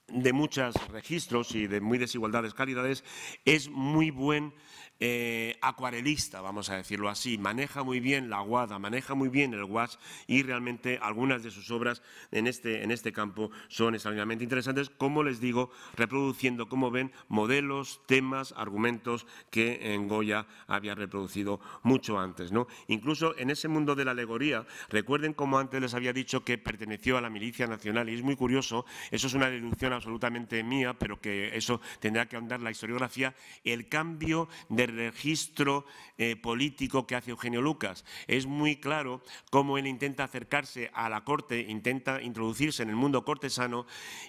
de muchos registros y de muy desigualdades calidades, es muy buen eh, acuarelista, vamos a decirlo así. Maneja muy bien la guada, maneja muy bien el wash y realmente algunas de sus obras en este, en este campo son extraordinariamente interesantes, como les digo, reproduciendo, como ven, modelos, temas, argumentos que en Goya había reproducido mucho antes. ¿no? Incluso en ese mundo de la alegoría, recuerden como antes les había dicho que perteneció a la milicia nacional y es muy curioso, eso es una deducción absolutamente mía, pero que eso tendrá que ahondar la historiografía, el cambio de registro eh, político que hace Eugenio Lucas. Es muy claro cómo él intenta acercarse a la corte, intenta introducirse en el mundo cortesano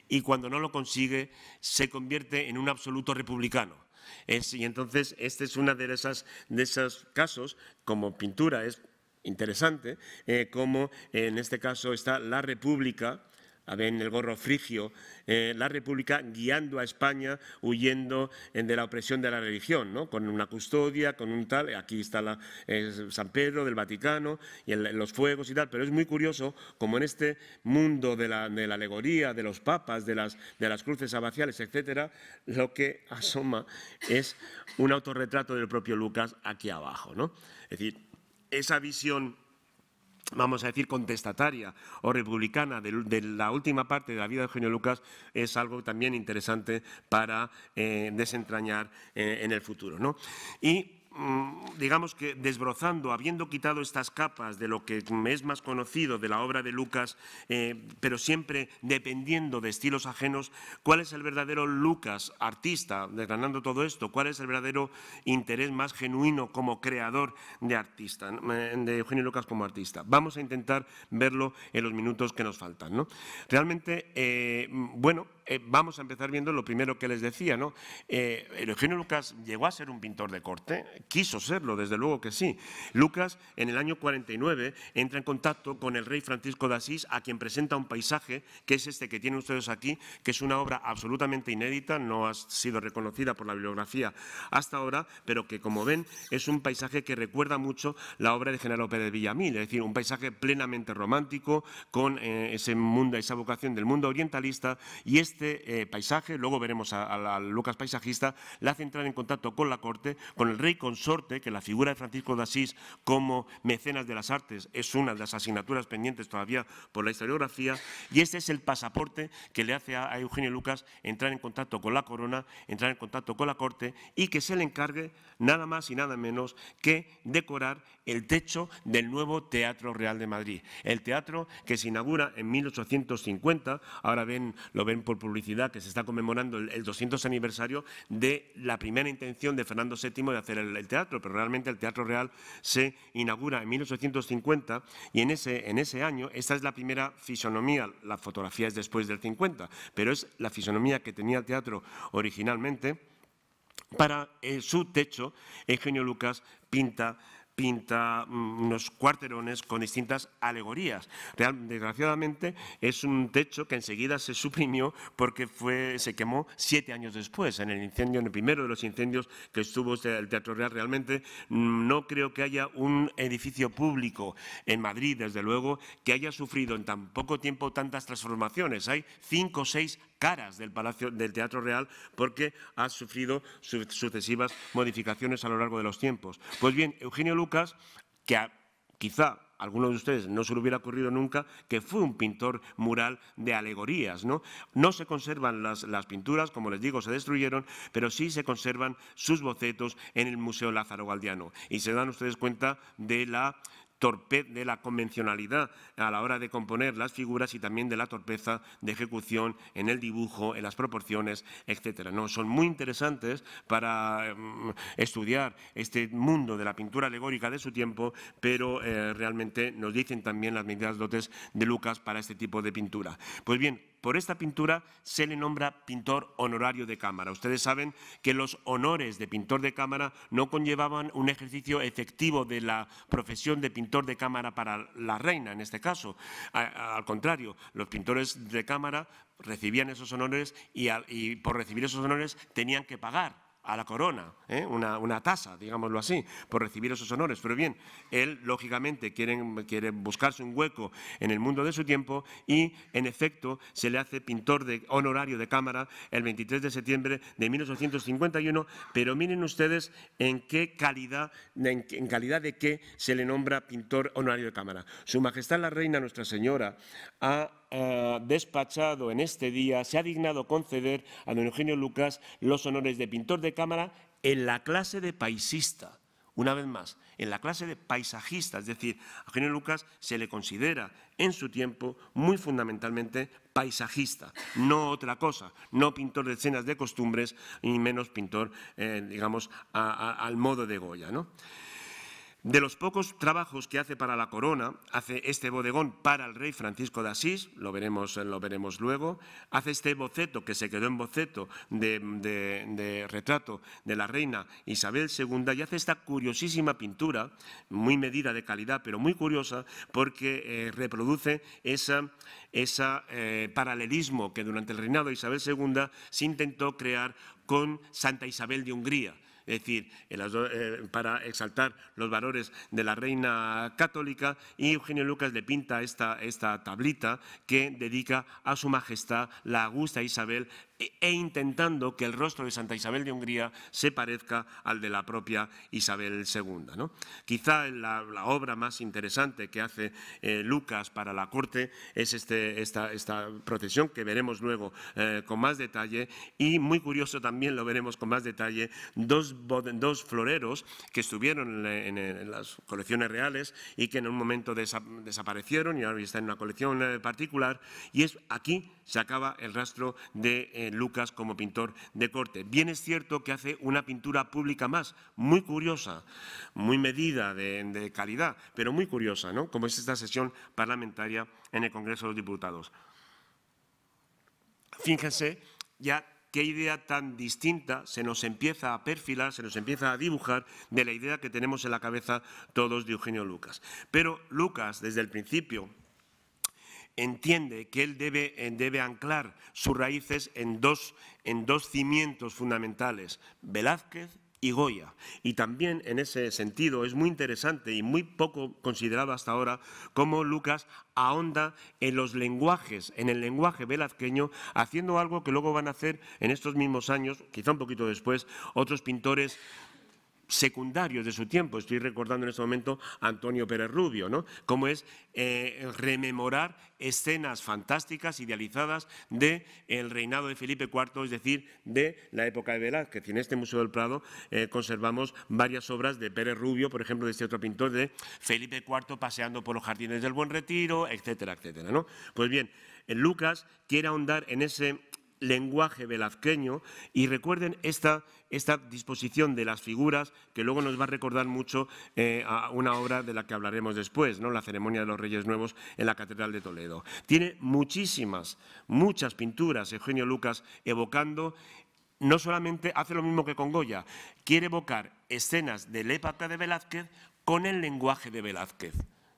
y cuando no lo consigue se convierte en un absoluto republicano. y entonces este es uno de, esas, de esos casos, como pintura es interesante, eh, como en este caso está la República, en el gorro frigio, eh, la República guiando a España huyendo eh, de la opresión de la religión, ¿no? con una custodia, con un tal, aquí está la, eh, San Pedro del Vaticano y los fuegos y tal, pero es muy curioso como en este mundo de la, de la alegoría, de los papas, de las, de las cruces abaciales, etcétera, lo que asoma es un autorretrato del propio Lucas aquí abajo. ¿no? Es decir, esa visión vamos a decir, contestataria o republicana de, la última parte de la vida de Eugenio Lucas es algo también interesante para eh, desentrañar eh, en el futuro. ¿no? Y Mm, digamos que desbrozando, habiendo quitado estas capas de lo que es más conocido de la obra de Lucas, eh, pero siempre dependiendo de estilos ajenos, cuál es el verdadero Lucas, artista, desgranando todo esto, cuál es el verdadero interés más genuino como creador de artista, eh, de Eugenio Lucas como artista. Vamos a intentar verlo en los minutos que nos faltan. ¿no? Realmente, eh, bueno, eh, vamos a empezar viendo lo primero que les decía. ¿no? Eh, Eugenio Lucas llegó a ser un pintor de corte, quiso serlo, desde luego que sí. Lucas, en el año 49, entra en contacto con el rey Francisco de Asís, a quien presenta un paisaje, que es este que tienen ustedes aquí, que es una obra absolutamente inédita, no ha sido reconocida por la bibliografía hasta ahora, pero que, como ven, es un paisaje que recuerda mucho la obra de General López de Villamil, es decir, un paisaje plenamente romántico, con eh, ese mundo, esa vocación del mundo orientalista, y este este, eh, paisaje, luego veremos a, Lucas paisajista, le hace entrar en contacto con la corte, con el rey consorte, que la figura de Francisco de Asís como mecenas de las artes es una de las asignaturas pendientes todavía por la historiografía, y este es el pasaporte que le hace a, Eugenio Lucas entrar en contacto con la corona, entrar en contacto con la corte y que se le encargue nada más y nada menos que decorar el techo del nuevo Teatro Real de Madrid. El teatro que se inaugura en 1850, ahora ven, lo ven por publicidad que se está conmemorando el, 200 aniversario de la primera intención de Fernando VII de hacer el, teatro, pero realmente el Teatro Real se inaugura en 1850 y en ese, en ese año esta es la primera fisonomía, la fotografía es después del 50, pero es la fisonomía que tenía el teatro originalmente. Para eh, su techo, Eugenio Lucas pinta pinta mm, unos cuarterones con distintas alegorías. desgraciadamente es un techo que enseguida se suprimió porque fue, se quemó siete años después, en el incendio, en el primero de los incendios que estuvo este, el Teatro Real. Realmente mm, no creo que haya un edificio público en Madrid, desde luego, que haya sufrido en tan poco tiempo tantas transformaciones. Hay cinco o seis caras del Palacio del Teatro Real porque ha sufrido sucesivas modificaciones a lo largo de los tiempos. Pues bien, Eugenio que quizá a algunos de ustedes no se le hubiera ocurrido nunca, que fue un pintor mural de alegorías. No, no se conservan las, las, pinturas, como les digo, se destruyeron, pero sí se conservan sus bocetos en el Museo Lázaro Galdiano. Y se dan ustedes cuenta de la torpez de la convencionalidad a la hora de componer las figuras y también de la torpeza de ejecución en el dibujo, en las proporciones, etcétera. ¿no? Son muy interesantes para mm, estudiar este mundo de la pintura alegórica de su tiempo, pero eh, realmente nos dicen también las medidas dotes de Lucas para este tipo de pintura. Pues bien, por esta pintura se le nombra pintor honorario de cámara. Ustedes saben que los honores de pintor de cámara no conllevaban un ejercicio efectivo de la profesión de pintor de cámara para la reina, en este caso. Al contrario, los pintores de cámara recibían esos honores y, por recibir esos honores tenían que pagar a la corona, ¿eh? una, tasa, digámoslo así, por recibir esos honores. Pero bien, él lógicamente quiere, quiere, buscarse un hueco en el mundo de su tiempo y, en efecto, se le hace pintor honorario de cámara el 23 de septiembre de 1851. Pero miren ustedes en qué calidad, en, en calidad de qué se le nombra pintor honorario de cámara. Su Majestad la Reina Nuestra Señora ha despachado en este día, se ha dignado conceder a don Eugenio Lucas los honores de pintor de cámara en la clase de paisista. Una vez más, en la clase de paisajista, es decir, a Eugenio Lucas se le considera en su tiempo muy fundamentalmente paisajista, no otra cosa, no pintor de escenas de costumbres ni menos pintor, eh, digamos, al modo de Goya. ¿no? De los pocos trabajos que hace para la corona, hace este bodegón para el rey Francisco de Asís, lo veremos, eh, lo veremos luego, hace este boceto que se quedó en boceto de, retrato de la reina Isabel II y hace esta curiosísima pintura, muy medida de calidad, pero muy curiosa, porque eh, reproduce ese eh, paralelismo que durante el reinado de Isabel II se intentó crear con Santa Isabel de Hungría es decir, eh, para exaltar los valores de la reina católica, y Eugenio Lucas le pinta esta, esta tablita que dedica a su majestad la Augusta Isabel e, e intentando que el rostro de Santa Isabel de Hungría se parezca al de la propia Isabel II. ¿no? Quizá la, obra más interesante que hace eh, Lucas para la corte es este, esta, procesión que veremos luego eh, con más detalle y muy curioso también lo veremos con más detalle, dos, dos floreros que estuvieron en, las colecciones reales y que en un momento desaparecieron y ahora están en una colección eh, particular y es aquí se acaba el rastro de eh, Lucas como pintor de corte. Bien es cierto que hace una pintura pública más, muy curiosa, muy medida de, de calidad, pero muy curiosa, ¿no? como es esta sesión parlamentaria en el Congreso de los Diputados. Fíjense ya qué idea tan distinta se nos empieza a perfilar, se nos empieza a dibujar de la idea que tenemos en la cabeza todos de Eugenio Lucas. Pero Lucas, desde el principio, entiende que él debe, eh, debe anclar sus raíces en dos, en dos cimientos fundamentales, Velázquez y Goya. Y también en ese sentido es muy interesante y muy poco considerado hasta ahora cómo Lucas ahonda en los lenguajes, en el lenguaje velazqueño, haciendo algo que luego van a hacer en estos mismos años, quizá un poquito después, otros pintores secundarios de su tiempo. Estoy recordando en este momento a Antonio Pérez Rubio, ¿no? Cómo es eh, rememorar escenas fantásticas, idealizadas del el reinado de Felipe IV, es decir, de la época de Velázquez. en este Museo del Prado eh, conservamos varias obras de Pérez Rubio, por ejemplo, de este otro pintor, de Felipe IV paseando por los jardines del Buen Retiro, etcétera, etcétera, Pues bien, eh, Lucas quiere ahondar en ese lenguaje velazqueño y recuerden esta, esta disposición de las figuras que luego nos va a recordar mucho eh, a una obra de la que hablaremos después, ¿no? la ceremonia de los Reyes Nuevos en la Catedral de Toledo. Tiene muchísimas, muchas pinturas, Eugenio Lucas evocando, no solamente hace lo mismo que con Goya, quiere evocar escenas del épata época de Velázquez con el lenguaje de Velázquez.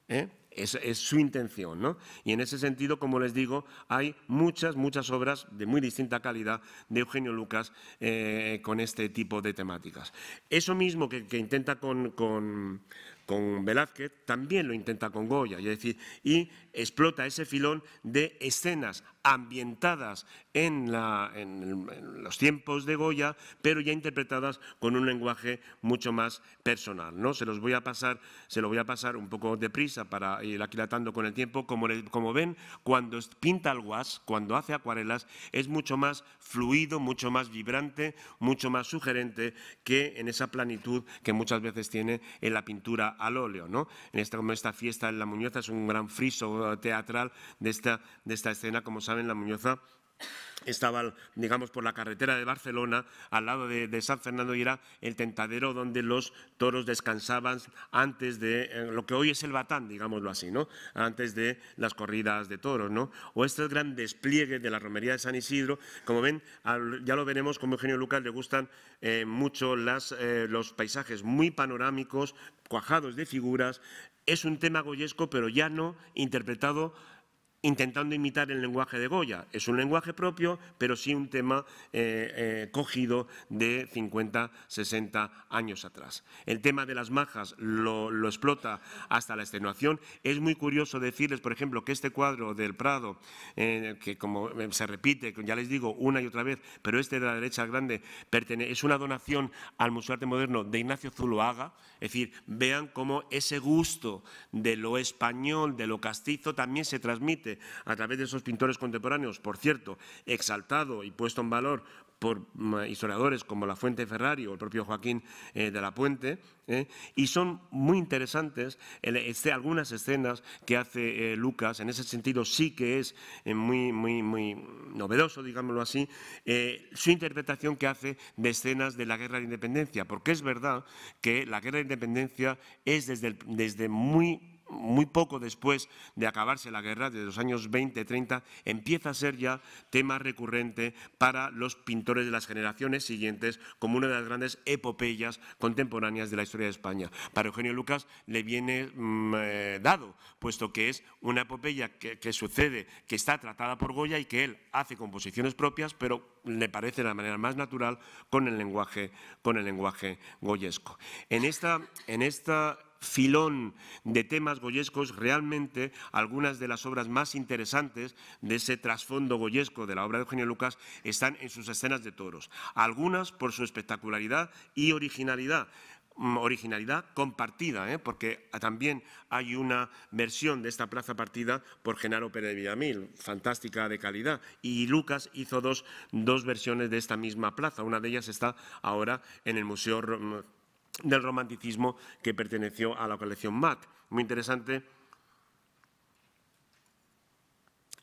¿eh? Es, su intención, ¿no? Y en ese sentido, como les digo, hay muchas, muchas obras de muy distinta calidad de Eugenio Lucas eh, con este tipo de temáticas. Eso mismo que, intenta con, con con Velázquez, también lo intenta con Goya, es decir, y explota ese filón de escenas ambientadas en, los tiempos de Goya, pero ya interpretadas con un lenguaje mucho más personal. ¿no? Se los voy a pasar, se lo voy a pasar un poco deprisa para ir aquilatando con el tiempo. Como, como ven, cuando pinta el guas, cuando hace acuarelas, es mucho más fluido, mucho más vibrante, mucho más sugerente que en esa planitud que muchas veces tiene en la pintura al óleo. ¿no? En esta, como esta fiesta en La Muñoz es un gran friso teatral de esta, de esta escena, como saben, en La Muñoza estaba, digamos, por la carretera de Barcelona, al lado de, San Fernando, y era el tentadero donde los toros descansaban antes de eh, lo que hoy es el batán, digámoslo así, ¿no? Antes de las corridas de toros, ¿no? O este gran despliegue de la romería de San Isidro. Como ven, ya lo veremos, como Eugenio Lucas le gustan eh, mucho eh, los paisajes muy panorámicos, cuajados de figuras. Es un tema goyesco, pero ya no interpretado intentando imitar el lenguaje de Goya. Es un lenguaje propio, pero sí un tema eh, eh, cogido de 50, 60 años atrás. El tema de las majas lo, explota hasta la extenuación. Es muy curioso decirles, por ejemplo, que este cuadro del Prado, eh, que como se repite, ya les digo una y otra vez, pero este de la derecha grande es una donación al Museo de Arte Moderno de Ignacio Zuloaga. Es decir, vean cómo ese gusto de lo español, de lo castizo, también se transmite a través de esos pintores contemporáneos, por cierto, exaltado y puesto en valor por mm, historiadores como La Fuente Ferrari o el propio Joaquín eh, de la Puente, eh, y son muy interesantes este, algunas escenas que hace eh, Lucas, en ese sentido sí que es muy, muy, muy novedoso, digámoslo así, su interpretación que hace de escenas de la Guerra de Independencia, porque es verdad que la Guerra de Independencia es desde, desde muy muy poco después de acabarse la guerra, desde los años 20-30, empieza a ser ya tema recurrente para los pintores de las generaciones siguientes como una de las grandes epopeyas contemporáneas de la historia de España. Para Eugenio Lucas le viene mm, eh, dado, puesto que es una epopeya que, sucede, que está tratada por Goya y que él hace composiciones propias, pero le parece de la manera más natural con el lenguaje, con el lenguaje goyesco. En esta, en esta filón de temas goyescos, realmente algunas de las obras más interesantes de ese trasfondo goyesco de la obra de Eugenio Lucas están en sus escenas de toros, algunas por su espectacularidad y originalidad mm, originalidad compartida, ¿eh? porque también hay una versión de esta plaza partida por Genaro Pérez de Villamil, fantástica de calidad, y Lucas hizo dos, dos versiones de esta misma plaza, una de ellas está ahora en el Museo del romanticismo que perteneció a la colección Mac, Muy interesante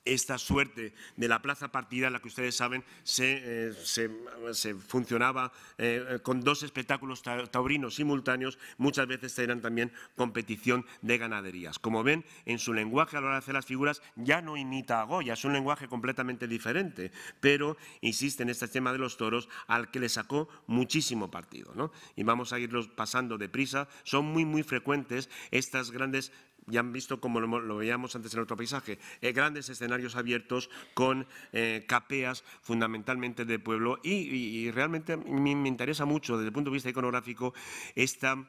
esta suerte de la plaza partida, la que ustedes saben se, eh, funcionaba eh, eh, con dos espectáculos taurinos simultáneos, muchas veces eran también competición de ganaderías. Como ven, en su lenguaje a la hora de hacer las figuras ya no imita a Goya, es un lenguaje completamente diferente, pero insiste en este tema de los toros al que le sacó muchísimo partido. ¿no? Y vamos a irlos pasando deprisa, son muy, muy frecuentes estas grandes ya han visto como lo, veíamos antes en otro paisaje, eh, grandes escenarios abiertos con eh, capeas fundamentalmente de pueblo y, realmente me, interesa mucho desde el punto de vista iconográfico esta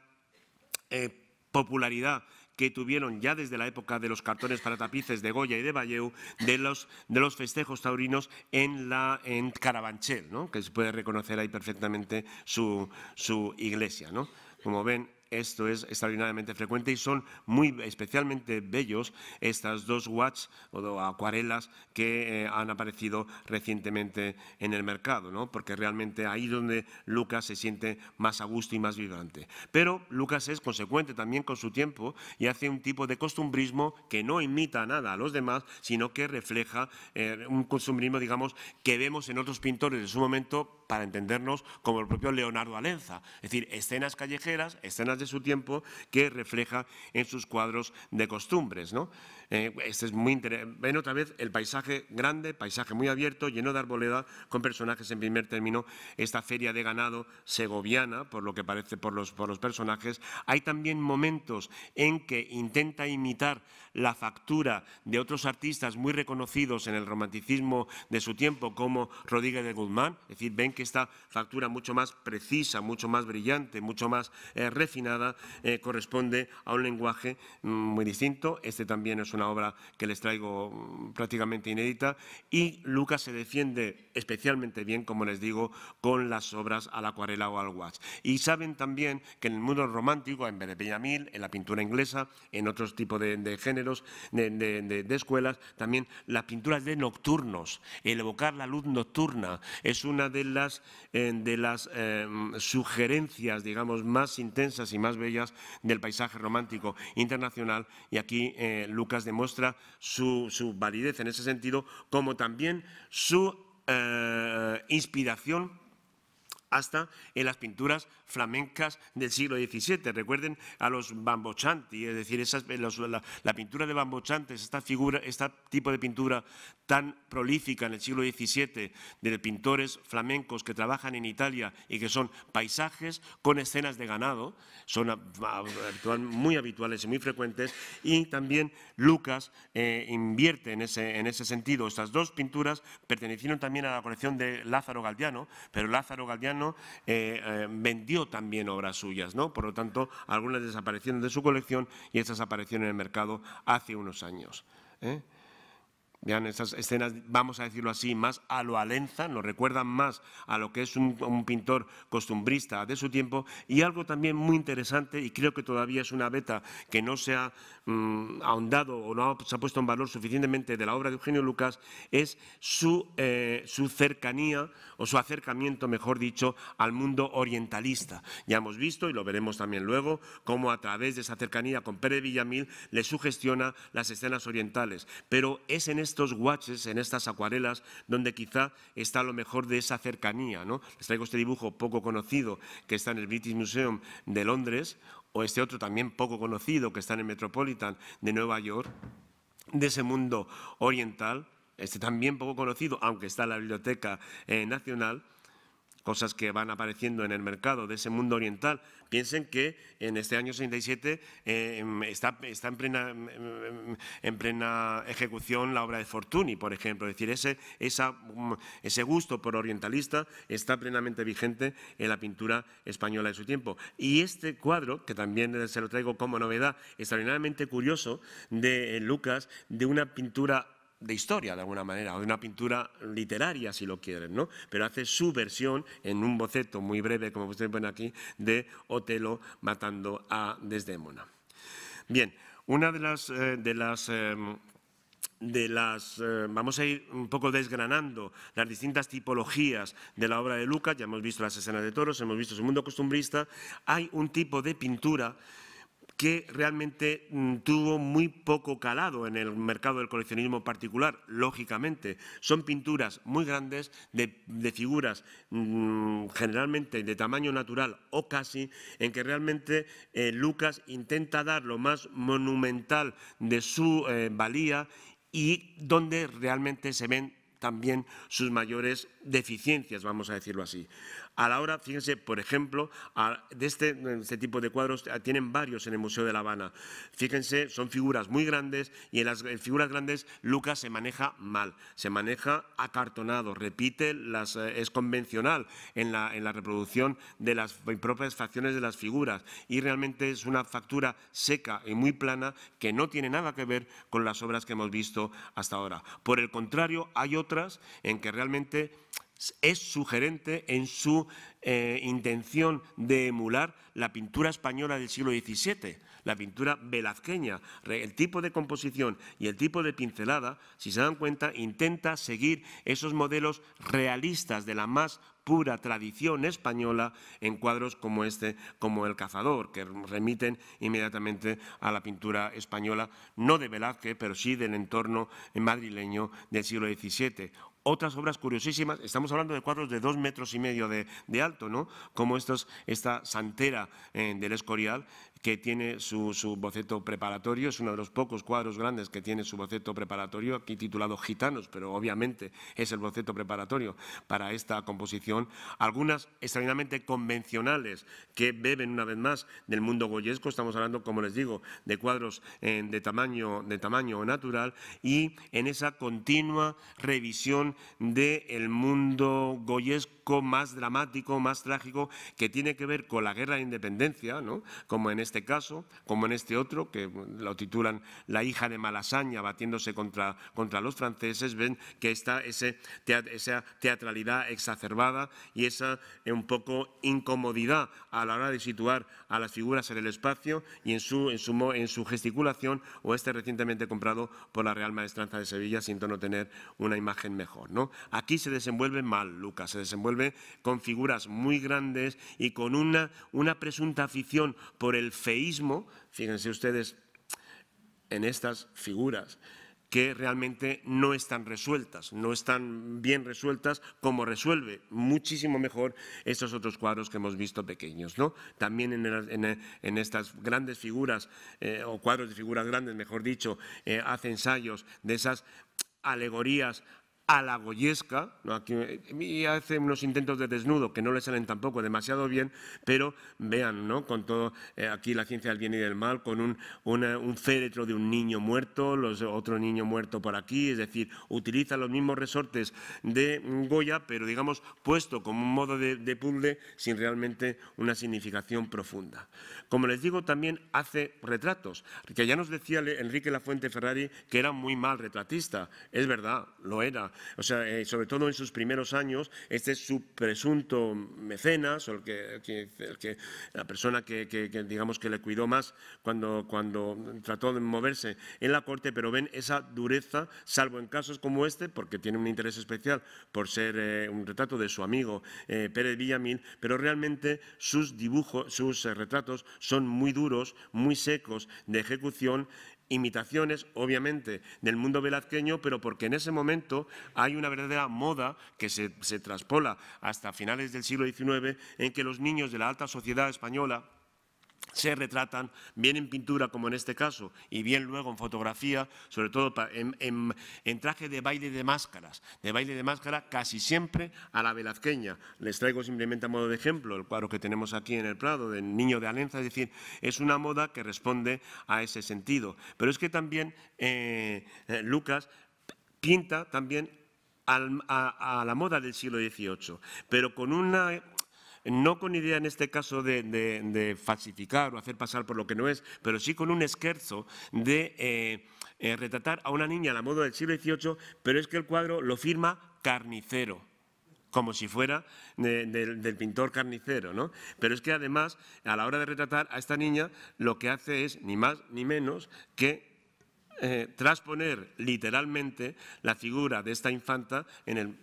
eh, popularidad que tuvieron ya desde la época de los cartones para tapices de Goya y de Valleu, de los, de los festejos taurinos en, la, en Carabanchel, ¿no? que se puede reconocer ahí perfectamente su, su iglesia. ¿no? Como ven, esto es extraordinariamente frecuente y son muy especialmente bellos estas dos watts o acuarelas que eh, han aparecido recientemente en el mercado, ¿no? porque realmente ahí donde Lucas se siente más a gusto y más vibrante. Pero Lucas es consecuente también con su tiempo y hace un tipo de costumbrismo que no imita nada a los demás, sino que refleja eh, un costumbrismo, digamos, que vemos en otros pintores de su momento, para entendernos, como el propio Leonardo Alenza. Es decir, escenas callejeras, escenas de su tiempo que refleja en sus cuadros de costumbres. ¿no? Eh, este es muy Ven otra vez el paisaje grande, paisaje muy abierto, lleno de arboleda, con personajes en primer término, esta feria de ganado segoviana, por lo que parece por los, por los personajes. Hay también momentos en que intenta imitar la factura de otros artistas muy reconocidos en el romanticismo de su tiempo, como Rodríguez de Guzmán. Es decir, ven que esta factura mucho más precisa, mucho más brillante, mucho más eh, refinada, eh, corresponde a un lenguaje mm, muy distinto. Este también es una obra que les traigo mm, prácticamente inédita. Y Lucas se defiende especialmente bien, como les digo, con las obras al acuarela o al watch. Y saben también que en el mundo romántico, en Peñamil en la pintura inglesa, en otros tipos de, de géneros, de, escuelas, también las pinturas de nocturnos, el evocar la luz nocturna es una de las, eh, de las eh, sugerencias, digamos, más intensas y más bellas del paisaje romántico internacional y aquí eh, Lucas demuestra su, validez en ese sentido, como también su inspiración hasta en las pinturas flamencas del siglo XVII. Recuerden a los bambochanti, es decir, esas, la, pintura de bambochantes, esta figura, este tipo de pintura tan prolífica en el siglo XVII de pintores flamencos que trabajan en Italia y que son paisajes con escenas de ganado, son muy habituales y muy frecuentes, y también Lucas eh, invierte en ese, en ese sentido. Estas dos pinturas pertenecieron también a la colección de Lázaro Galdiano, pero Lázaro Galdiano eh, eh, vendió también obras suyas, ¿no? Por lo tanto, algunas desaparecieron de su colección y estas aparecieron en el mercado hace unos años. Vean esas escenas, vamos a decirlo así, más a lo Alenza, nos recuerdan más a lo que es un, pintor costumbrista de su tiempo. Y algo también muy interesante, y creo que todavía es una beta que no se ha mm, ahondado o no se ha puesto en valor suficientemente de la obra de Eugenio Lucas, es su, eh, su cercanía o su acercamiento, mejor dicho, al mundo orientalista. Ya hemos visto, y lo veremos también luego, cómo a través de esa cercanía con Pérez Villamil le sugestiona las escenas orientales. Pero es en este estos guaches, en estas acuarelas, donde quizá está lo mejor de esa cercanía. Les traigo este dibujo poco conocido que está en el British Museum de Londres, o este otro también poco conocido que está en el Metropolitan de Nueva York, de ese mundo oriental, este también poco conocido, aunque está en la Biblioteca eh, Nacional cosas que van apareciendo en el mercado de ese mundo oriental. Piensen que en este año 67 eh, em, está, em, em, en, plena, ejecución la obra de Fortuny, por ejemplo. Es decir, ese, mm, ese gusto por orientalista está plenamente vigente en la pintura española de su tiempo. Y este cuadro, que también se lo traigo como novedad, extraordinariamente curioso, de eh, Lucas, de una pintura de historia, de alguna manera, o de una pintura literaria, si lo quieren, ¿no? Pero hace su versión, en un boceto muy breve, como ustedes ven aquí, de Otelo matando a Desdémona. Bien, una de las... Eh, de las em, de las, eh, vamos a ir un poco desgranando las distintas tipologías de la obra de Lucas, ya hemos visto las escenas de toros, hemos visto su mundo costumbrista, hay un tipo de pintura que realmente mm, tuvo muy poco calado en el mercado del coleccionismo particular, lógicamente. Son pinturas muy grandes de, figuras mm, generalmente de tamaño natural o casi, en que realmente eh, Lucas intenta dar lo más monumental de su eh, valía y donde realmente se ven también sus mayores deficiencias, vamos a decirlo así a la hora, fíjense, por ejemplo, este, de este, tipo de cuadros tienen varios en el Museo de La Habana. Fíjense, son figuras muy grandes y en las figuras grandes Lucas se maneja mal, se maneja acartonado, repite, las, eh, es convencional en la, en la reproducción de las propias facciones de las figuras y realmente es una factura seca y muy plana que no tiene nada que ver con las obras que hemos visto hasta ahora. Por el contrario, hay otras en que realmente es sugerente en su eh, intención de emular la pintura española del siglo XVII, la pintura velazqueña. El tipo de composición y el tipo de pincelada, si se dan cuenta, intenta seguir esos modelos realistas de la más pura tradición española en cuadros como este, como El Cazador, que remiten inmediatamente a la pintura española, no de Velázquez, pero sí del entorno madrileño del siglo XVII, otras obras curiosísimas. Estamos hablando de cuadros de dos metros y medio de, alto, ¿no? Como estos, esta santera eh, del Escorial que tiene su, boceto preparatorio, es uno de los pocos cuadros grandes que tiene su boceto preparatorio, aquí titulado Gitanos, pero obviamente es el boceto preparatorio para esta composición. Algunas extrañamente convencionales que beben una vez más del mundo goyesco, estamos hablando, como les digo, de cuadros eh, de, tamaño, de tamaño natural y en esa continua revisión del mundo goyesco más dramático, más trágico, que tiene que ver con la guerra de independencia, ¿no? como en este caso, como en este otro, que lo titulan La hija de Malasaña batiéndose contra, contra los franceses, ven que está ese, esa teatralidad exacerbada y esa eh, un poco incomodidad a la hora de situar a las figuras en el espacio y en su, en en su gesticulación o este recientemente comprado por la Real Maestranza de Sevilla, sin no tener una imagen mejor. Aquí se desenvuelve mal Lucas, se desenvuelve con figuras muy grandes y con una, una presunta afición por el feísmo, fíjense ustedes en estas figuras, que realmente no están resueltas, no están bien resueltas, como resuelve muchísimo mejor estos otros cuadros que hemos visto pequeños. También en, estas grandes figuras, eh, o cuadros de figuras grandes, mejor dicho, eh, hace ensayos de esas alegorías a la goyesca, eh, y hace unos intentos de desnudo que no le salen tampoco demasiado bien, pero vean, ¿no? Con todo, eh, aquí la ciencia del bien y del mal, con un, féretro de un niño muerto, los, otro niño muerto por aquí, es decir, utiliza los mismos resortes de Goya, pero digamos puesto como un modo de, puzzle sin realmente una significación profunda. Como les digo, también hace retratos, que ya nos decía Enrique Lafuente Ferrari que era muy mal retratista, es verdad, lo era, o sea, eh, sobre todo en sus primeros años, este es su presunto mecenas, la persona que, digamos que le cuidó más cuando, trató de moverse en la corte, pero ven esa dureza, salvo en casos como este, porque tiene un interés especial por ser eh, un retrato de su amigo eh, Pérez Villamil, pero realmente sus dibujos, sus retratos son muy duros, muy secos de ejecución imitaciones, obviamente, del mundo velazqueño, pero porque en ese momento hay una verdadera moda que se, se traspola hasta finales del siglo XIX en que los niños de la alta sociedad española se retratan bien en pintura, como en este caso, y bien luego en fotografía, sobre todo en, traje de baile de máscaras, de baile de máscara casi siempre a la velazqueña. Les traigo simplemente a modo de ejemplo el cuadro que tenemos aquí en el Prado, del Niño de Alenza, es decir, es una moda que responde a ese sentido. Pero es que también eh, eh, Lucas pinta también a, a, la moda del siglo XVIII, pero con una no con idea en este caso de, falsificar o hacer pasar por lo que no es, pero sí con un esquerzo de eh, eh, retratar a una niña a la moda del siglo XVIII, pero es que el cuadro lo firma Carnicero como si fuera eh, del pintor carnicero, ¿no? Pero es que además, a la hora de retratar a esta niña, lo que hace es ni más ni menos que trasponer transponer literalmente la figura de esta infanta en el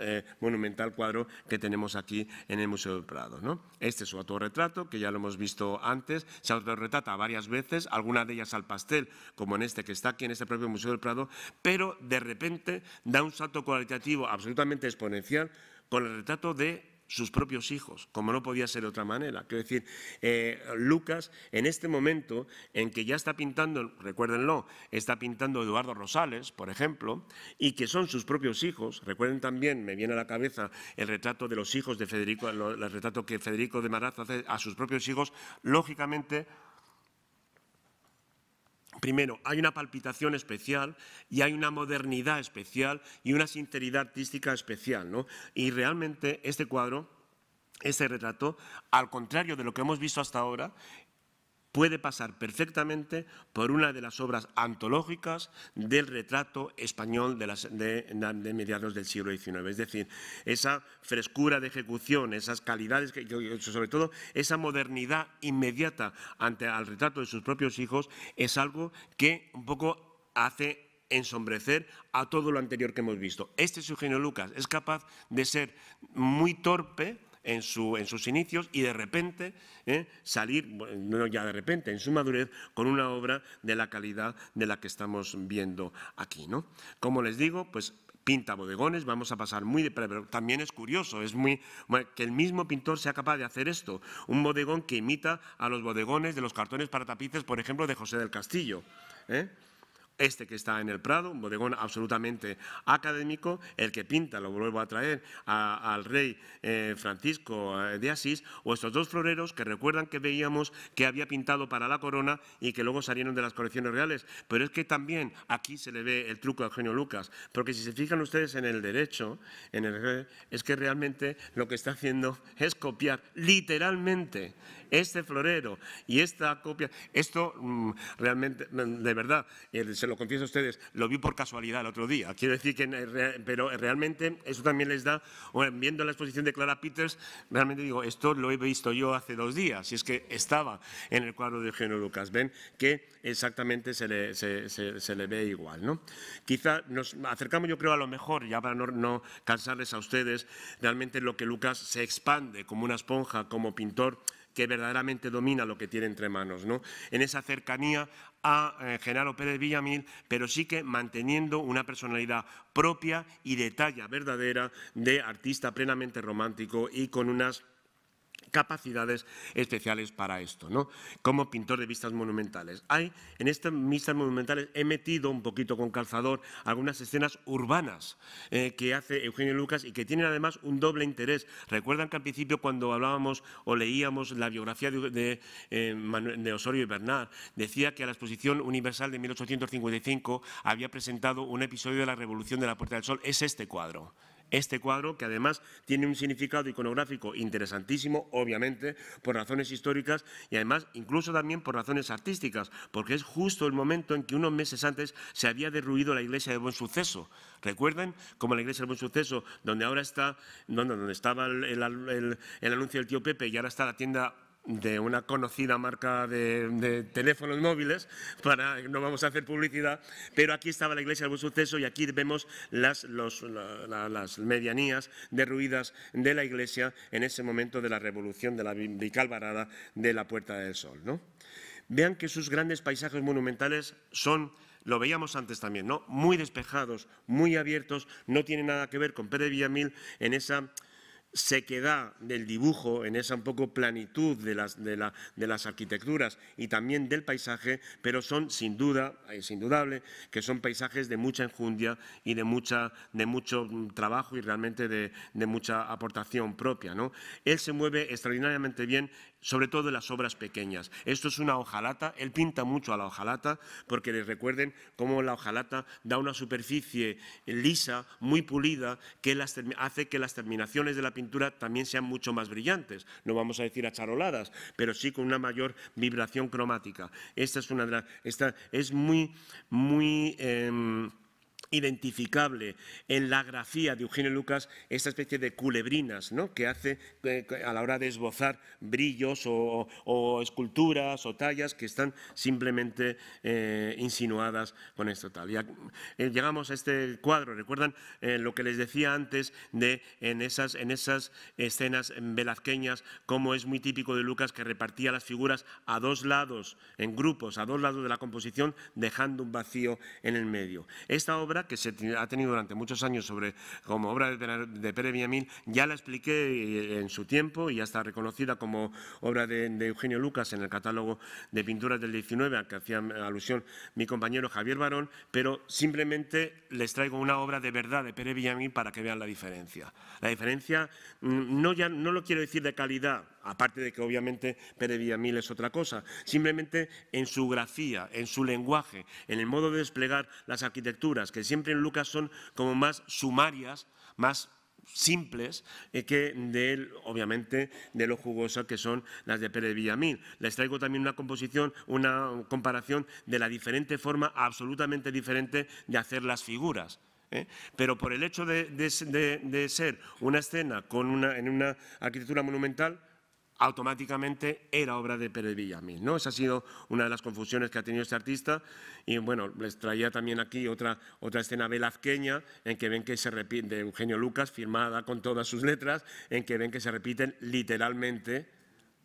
eh, monumental cuadro que tenemos aquí en el Museo del Prado. ¿no? Este es su autorretrato, que ya lo hemos visto antes, se autorretrata varias veces, algunas de ellas al pastel, como en este que está aquí en este propio Museo del Prado, pero de repente da un salto cualitativo absolutamente exponencial con el retrato de sus propios hijos, como no podía ser de otra manera. Quiero decir, eh, Lucas, en este momento en que ya está pintando, recuérdenlo, está pintando Eduardo Rosales, por ejemplo, y que son sus propios hijos, recuerden también, me viene a la cabeza el retrato de los hijos de Federico, el retrato que Federico de Maraz hace a sus propios hijos, lógicamente Primero, hay una palpitación especial y hay una modernidad especial y una sinceridad artística especial. ¿no? Y realmente este cuadro, este retrato, al contrario de lo que hemos visto hasta ahora, puede pasar perfectamente por una de las obras antológicas del retrato español de, mediados del siglo XIX. Es decir, esa frescura de ejecución, esas calidades, que, sobre todo esa modernidad inmediata ante el retrato de sus propios hijos, es algo que un poco hace ensombrecer a todo lo anterior que hemos visto. Este es Eugenio Lucas, es capaz de ser muy torpe, en, sus inicios y de repente ¿eh? salir, ya de repente, en su madurez, con una obra de la calidad de la que estamos viendo aquí. ¿no? Como les digo, pues pinta bodegones, vamos a pasar muy de... Pero también es curioso, es muy... que el mismo pintor sea capaz de hacer esto, un bodegón que imita a los bodegones de los cartones para tapices, por ejemplo, de José del Castillo. ¿eh? este que está en el Prado, un bodegón absolutamente académico, el que pinta, lo vuelvo a traer al rey eh, Francisco eh, de Asís, o estos dos floreros que recuerdan que veíamos que había pintado para la corona y que luego salieron de las colecciones reales. Pero es que también aquí se le ve el truco a Eugenio Lucas, porque si se fijan ustedes en el derecho, en el, es que realmente lo que está haciendo es copiar literalmente este florero y esta copia. Esto mm, realmente, mm, de verdad, eh, se lo confieso a ustedes, lo vi por casualidad el otro día. Quiero decir que, eh, pero eh, realmente eso también les da, viendo la exposición de Clara Peters, realmente digo, esto lo he visto yo hace dos días, y es que estaba en el cuadro de Eugenio Lucas. Ven que exactamente se le, se, le ve igual. ¿no? Quizá nos acercamos, yo creo, a lo mejor, ya para no, no cansarles a ustedes, realmente lo que Lucas se expande como una esponja, como pintor que verdaderamente domina lo que tiene entre manos, ¿no? en esa cercanía a eh, Genaro Pérez Villamil, pero sí que manteniendo una personalidad propia y de talla verdadera de artista plenamente romántico y con unas capacidades especiales para esto, ¿no? Como pintor de vistas monumentales. Hay, en estas vistas monumentales he metido un poquito con calzador algunas escenas urbanas eh, que hace Eugenio Lucas y que tienen además un doble interés. Recuerdan que al principio cuando hablábamos o leíamos la biografía de, de eh, Osorio y Bernard, decía que a la Exposición Universal de 1855 había presentado un episodio de la Revolución de la Puerta del Sol. Es este cuadro. Este cuadro, que además tiene un significado iconográfico interesantísimo, obviamente, por razones históricas y además incluso también por razones artísticas, porque es justo el momento en que unos meses antes se había derruido la iglesia de Buen Suceso. Recuerden cómo la iglesia de Buen Suceso, donde ahora está, donde, estaba el, el anuncio del tío Pepe y ahora está la tienda de una conocida marca de, teléfonos móviles, para, no vamos a hacer publicidad, pero aquí estaba la iglesia del buen suceso y aquí vemos las, medianías derruidas de la iglesia en ese momento de la revolución de la bicalvarada de la Puerta del Sol. ¿no? Vean que sus grandes paisajes monumentales son lo veíamos antes también, ¿no? Muy despejados, muy abiertos, no tiene nada que ver con pedro Villamil en esa se queda del dibujo, en esa un poco planitud de las, de, las arquitecturas y también del paisaje, pero son sin duda, es indudable, que son paisajes de mucha enjundia y de, mucha, de mucho mm, trabajo y realmente de, de mucha aportación propia. ¿no? Él se mueve extraordinariamente bien sobre todo en las obras pequeñas. Esto es una hojalata, él pinta mucho a la hojalata, porque les recuerden cómo la hojalata da una superficie lisa, muy pulida, que las, hace que las terminaciones de la pintura también sean mucho más brillantes, no vamos a decir acharoladas, pero sí con una mayor vibración cromática. Esta es una de las, esta es muy, muy... Em, identificable en la grafía de Eugenio Lucas esta especie de culebrinas ¿no? que hace a la hora de esbozar brillos o, esculturas o tallas que están simplemente eh, insinuadas con esto tal. Eh, llegamos a este cuadro, recuerdan eh, lo que les decía antes de en esas, en esas escenas velazqueñas, como es muy típico de Lucas que repartía las figuras a dos lados, en grupos, a dos lados de la composición, dejando un vacío en el medio. Esta obra que se ha tenido durante muchos años sobre como obra de Pérez Villamil, ya la expliqué eh, en su tiempo y ya está reconocida como obra de, Eugenio Lucas en el catálogo de pinturas del 19 a que hacía alusión mi compañero Javier Barón, pero simplemente les traigo una obra de verdad de Pérez Villamil para que vean la diferencia. La diferencia mm, no, ya, no lo quiero decir de calidad, aparte de que obviamente Pérez Villamil es otra cosa, simplemente en su grafía, en su lenguaje, en el modo de desplegar las arquitecturas, que siempre en Lucas son como más sumarias, más simples eh, que de, obviamente, de lo jugosas que son las de Pérez Villamil. Les traigo también una composición, una comparación de la diferente forma, absolutamente diferente, de hacer las figuras. ¿eh? Pero por el hecho de, ser una escena con una, en una arquitectura monumental, automáticamente era obra de Pérez Villamil. ¿no? Esa ha sido una de las confusiones que ha tenido este artista. Y bueno, les traía también aquí otra, otra escena velazqueña en que ven que se repite, de Eugenio Lucas, firmada con todas sus letras, en que ven que se repiten literalmente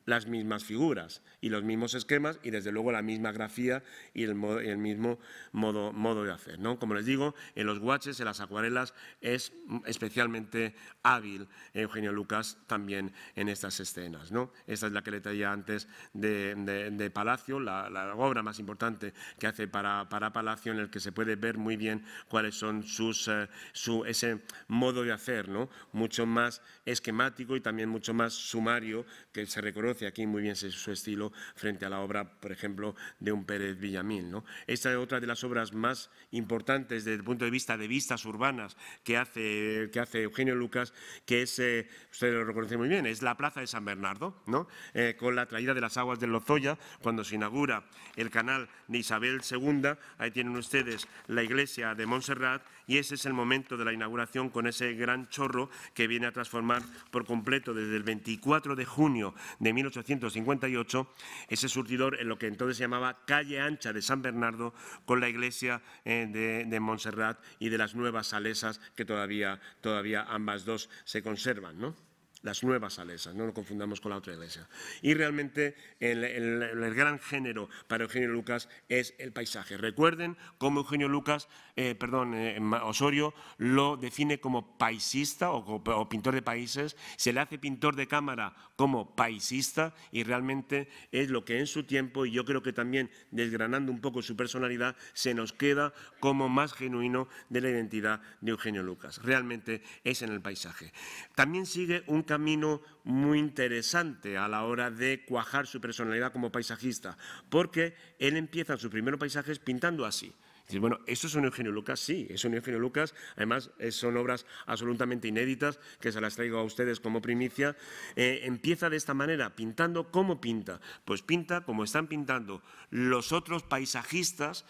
las mismas figuras y los mismos esquemas y desde luego la misma grafía y el, mismo modo, modo, de hacer. ¿no? Como les digo, en los guaches, en las acuarelas es especialmente hábil Eugenio Lucas también en estas escenas. ¿no? Esta es la que le traía antes de, Palacio, la, obra más importante que hace para, para, Palacio en el que se puede ver muy bien cuáles son sus, eh, su, ese modo de hacer, mucho más esquemático y también mucho más sumario que se reconoce aquí muy bien su estilo frente a la obra, por ejemplo, de un Pérez Villamil. ¿no? Esta es otra de las obras más importantes desde el punto de vista de vistas urbanas que hace, que hace Eugenio Lucas, que es, eh, usted lo reconocen muy bien, es la Plaza de San Bernardo, ¿no? Eh, con la traída de las aguas de Lozoya, cuando se inaugura el canal de Isabel II, ahí tienen ustedes la iglesia de Montserrat y ese es el momento de la inauguración con ese gran chorro que viene a transformar por completo desde el 24 de junio de 1858 ese surtidor en lo que entonces se llamaba Calle Ancha de San Bernardo con la iglesia eh, de, Montserrat y de las nuevas Salesas que todavía, todavía ambas dos se conservan. ¿no? las nuevas salesas, no lo confundamos con la otra iglesia. Y realmente el, gran género para Eugenio Lucas es el paisaje. Recuerden cómo Eugenio Lucas, eh, perdón, eh, Osorio lo define como paisista o, pintor de países, se le hace pintor de cámara como paisista y realmente es lo que en su tiempo, y yo creo que también desgranando un poco su personalidad, se nos queda como más genuino de la identidad de Eugenio Lucas. Realmente es en el paisaje. También sigue un camino muy interesante a la hora de cuajar su personalidad como paisajista, porque él empieza en sus primeros paisajes pintando así. bueno, ¿eso es un Eugenio Lucas? Sí, es un Eugenio Lucas. Además, son obras absolutamente inéditas que se las traigo a ustedes como primicia. Eh, empieza de esta manera, pintando como pinta. Pues pinta como están pintando los otros paisajistas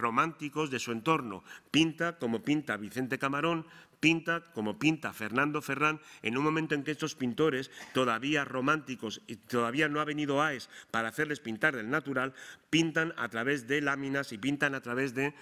románticos de su entorno. Pinta como pinta Vicente Camarón, pinta como pinta Fernando Ferrán en un momento en que estos pintores, todavía románticos y todavía no ha venido AES para hacerles pintar del natural, pintan a través de láminas y pintan a través de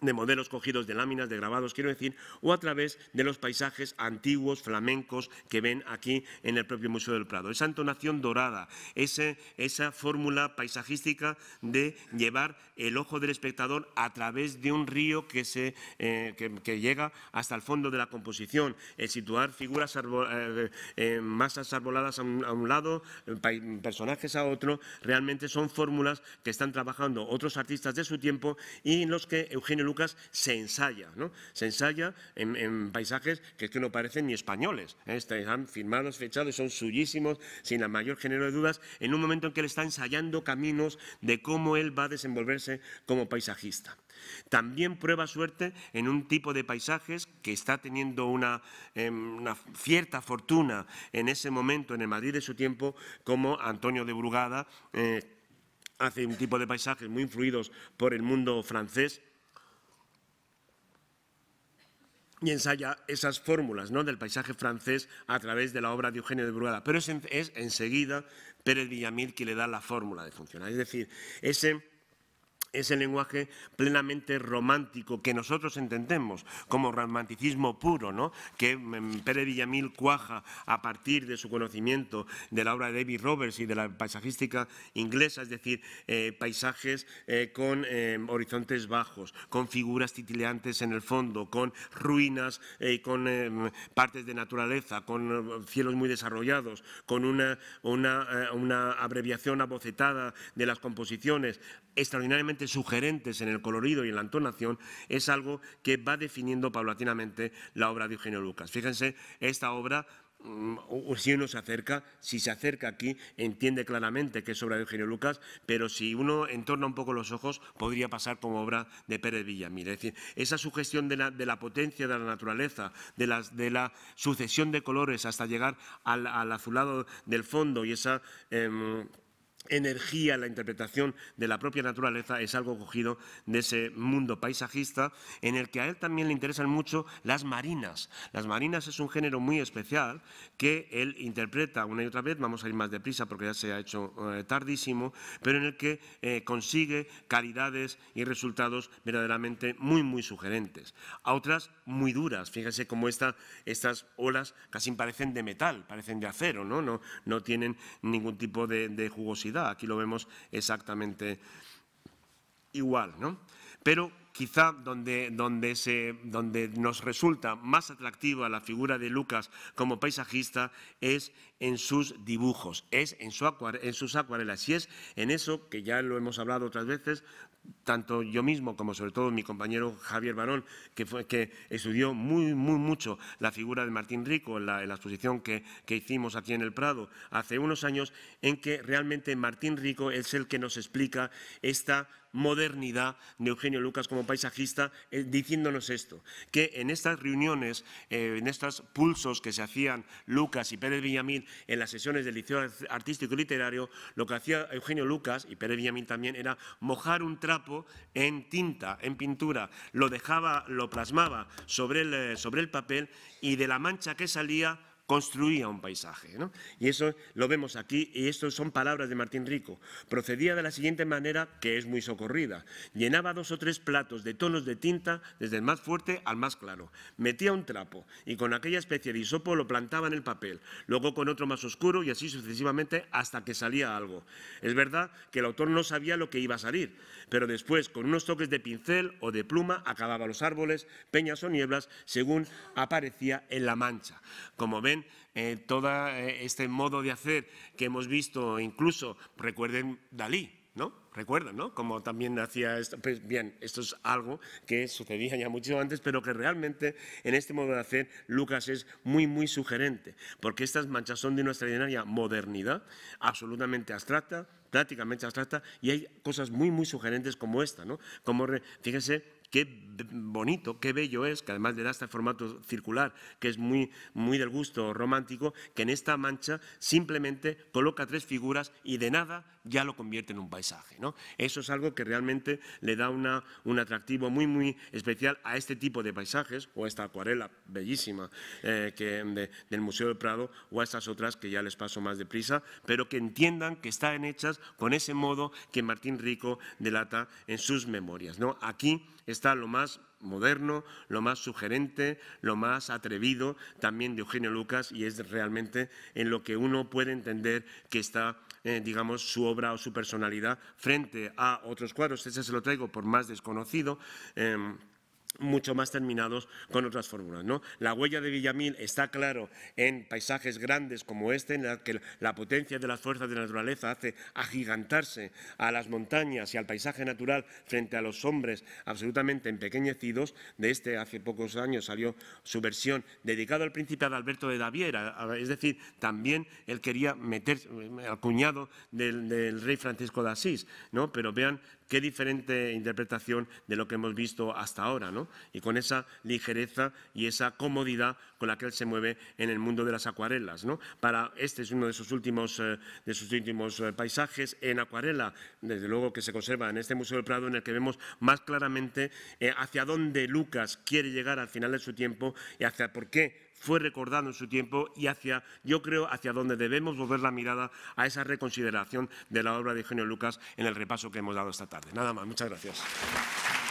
de modelos cogidos de láminas, de grabados, quiero decir, o a través de los paisajes antiguos, flamencos, que ven aquí en el propio Museo del Prado. Esa entonación dorada, ese, esa fórmula paisajística de llevar el ojo del espectador a través de un río que, se, eh, llega hasta el fondo de la composición, el situar figuras, eh, eh, masas arboladas a un, a un lado, personajes a otro, realmente son fórmulas que están trabajando otros artistas de su tiempo y en los que Eugenio Lucas se ensaya, ¿no? Se ensaya en, paisajes que es que no parecen ni españoles. ¿eh? Este, están firmados, fechados, son suyísimos, sin la mayor género de dudas, en un momento en que él está ensayando caminos de cómo él va a desenvolverse como paisajista. También prueba suerte en un tipo de paisajes que está teniendo una, eh, cierta fortuna en ese momento en el Madrid de su tiempo, como Antonio de Brugada. Eh, hace un tipo de paisajes muy influidos por el mundo francés y ensaya esas fórmulas ¿no? del paisaje francés a través de la obra de Eugenio de Brugada. Pero es, es enseguida Pérez Villamil quien le da la fórmula de funcionar. Es decir, ese es el lenguaje plenamente romántico que nosotros entendemos como romanticismo puro, ¿no? que mm, Pérez Villamil cuaja a partir de su conocimiento de la obra de David Roberts y de la paisajística inglesa, es decir, eh, paisajes eh, con em, horizontes bajos, con figuras titileantes en el fondo, con ruinas, eh, y con em, partes de naturaleza, con cielos muy desarrollados, con una, una, una abreviación abocetada de las composiciones extraordinariamente sugerentes en el colorido y en la entonación, es algo que va definiendo paulatinamente la obra de Eugenio Lucas. Fíjense, esta obra mm, si uno se acerca, si se acerca aquí, entiende claramente que es obra de Eugenio Lucas, pero si uno entorna un poco los ojos, podría pasar como obra de Pérez Villamil. Es decir, esa sugestión de la, potencia de la naturaleza, de, de, la sucesión de colores hasta llegar al, azulado del fondo y esa... Em, energía, la interpretación de la propia naturaleza es algo cogido de ese mundo paisajista en el que a él también le interesan mucho las marinas. Las marinas es un género muy especial que él interpreta una y otra vez, vamos a ir más deprisa porque ya se ha hecho eh, tardísimo, pero en el que eh, consigue calidades y resultados verdaderamente muy, muy sugerentes. A otras muy duras, fíjense cómo estas olas casi parecen de metal, parecen de acero, ¿no? No, no tienen ningún tipo de jugosidad Aquí lo vemos exactamente igual, ¿no? Pero quizá donde, donde, se, donde nos resulta más atractiva la figura de Lucas como paisajista es en sus dibujos, es en, su en sus acuarelas. Y es en eso, que ya lo hemos hablado otras veces, tanto yo mismo como sobre todo mi compañero Javier Barón, que, fue, que estudió muy, muy mucho la figura de Martín Rico en la, exposición que, que, hicimos aquí en el Prado hace unos años, en que realmente Martín Rico es el que nos explica esta modernidad de Eugenio Lucas como paisajista, eh, diciéndonos esto, que en estas reuniones, eh, en estos pulsos que se hacían Lucas y Pérez Villamil en las sesiones del Liceo Artístico Literario, lo que hacía Eugenio Lucas y Pérez Villamil también era mojar un trapo en tinta, en pintura, lo dejaba, lo plasmaba sobre el, eh, sobre el papel y de la mancha que salía construía un paisaje. Y eso lo vemos aquí, y esto son palabras de Martín Rico. Procedía de la siguiente manera, que es muy socorrida. Llenaba dos o tres platos de tonos de tinta, desde el más fuerte al más claro. Metía un trapo y con aquella especie de hisopo lo plantaba en el papel, luego con otro más oscuro y así sucesivamente hasta que salía algo. Es verdad que el autor no sabía lo que iba a salir, pero después, con unos toques de pincel o de pluma, acababa los árboles, peñas o nieblas, según aparecía en la mancha. Como ven, eh, todo eh, este modo de hacer que hemos visto, incluso recuerden Dalí, ¿no? Recuerdan, ¿no? Como también hacía esto. Pues bien, esto es algo que sucedía ya mucho antes, pero que realmente en este modo de hacer Lucas es muy, muy sugerente, porque estas manchas son de una extraordinaria modernidad, absolutamente abstracta, prácticamente abstracta, y hay cosas muy, muy sugerentes como esta, ¿no? Como, fíjense, qué bonito, qué bello es, que además le da este formato circular, que es muy, muy del gusto romántico, que en esta mancha simplemente coloca tres figuras y de nada ya lo convierte en un paisaje. ¿no? Eso es algo que realmente le da una, un atractivo muy, muy especial a este tipo de paisajes, o a esta acuarela bellísima eh, que del Museo del Prado, o a estas otras que ya les paso más deprisa, pero que entiendan que están hechas con ese modo que Martín Rico delata en sus memorias. ¿no? Aquí está está lo más moderno, lo más sugerente, lo más atrevido también de Eugenio Lucas y es realmente en lo que uno puede entender que está, eh, digamos, su obra o su personalidad frente a otros cuadros. Ese se lo traigo por más desconocido. Em, mucho más terminados con otras fórmulas. ¿no? La huella de Villamil está claro en paisajes grandes como este, en el que la potencia de las fuerzas de la naturaleza hace agigantarse a las montañas y al paisaje natural frente a los hombres absolutamente empequeñecidos. De este hace pocos años salió su versión dedicado al príncipe Adalberto de Daviera, es decir, también él quería meter eh, al cuñado del, rey Francisco de Asís, ¿no? pero vean qué diferente interpretación de lo que hemos visto hasta ahora, ¿no? Y con esa ligereza y esa comodidad con la que él se mueve en el mundo de las acuarelas, ¿no? Para este es uno de sus últimos, eh, de sus últimos eh, paisajes en acuarela, desde luego que se conserva en este Museo del Prado, en el que vemos más claramente eh, hacia dónde Lucas quiere llegar al final de su tiempo y hacia por qué fue recordado en su tiempo y hacia, yo creo, hacia donde debemos volver la mirada a esa reconsideración de la obra de Eugenio Lucas en el repaso que hemos dado esta tarde. Nada más, muchas gracias.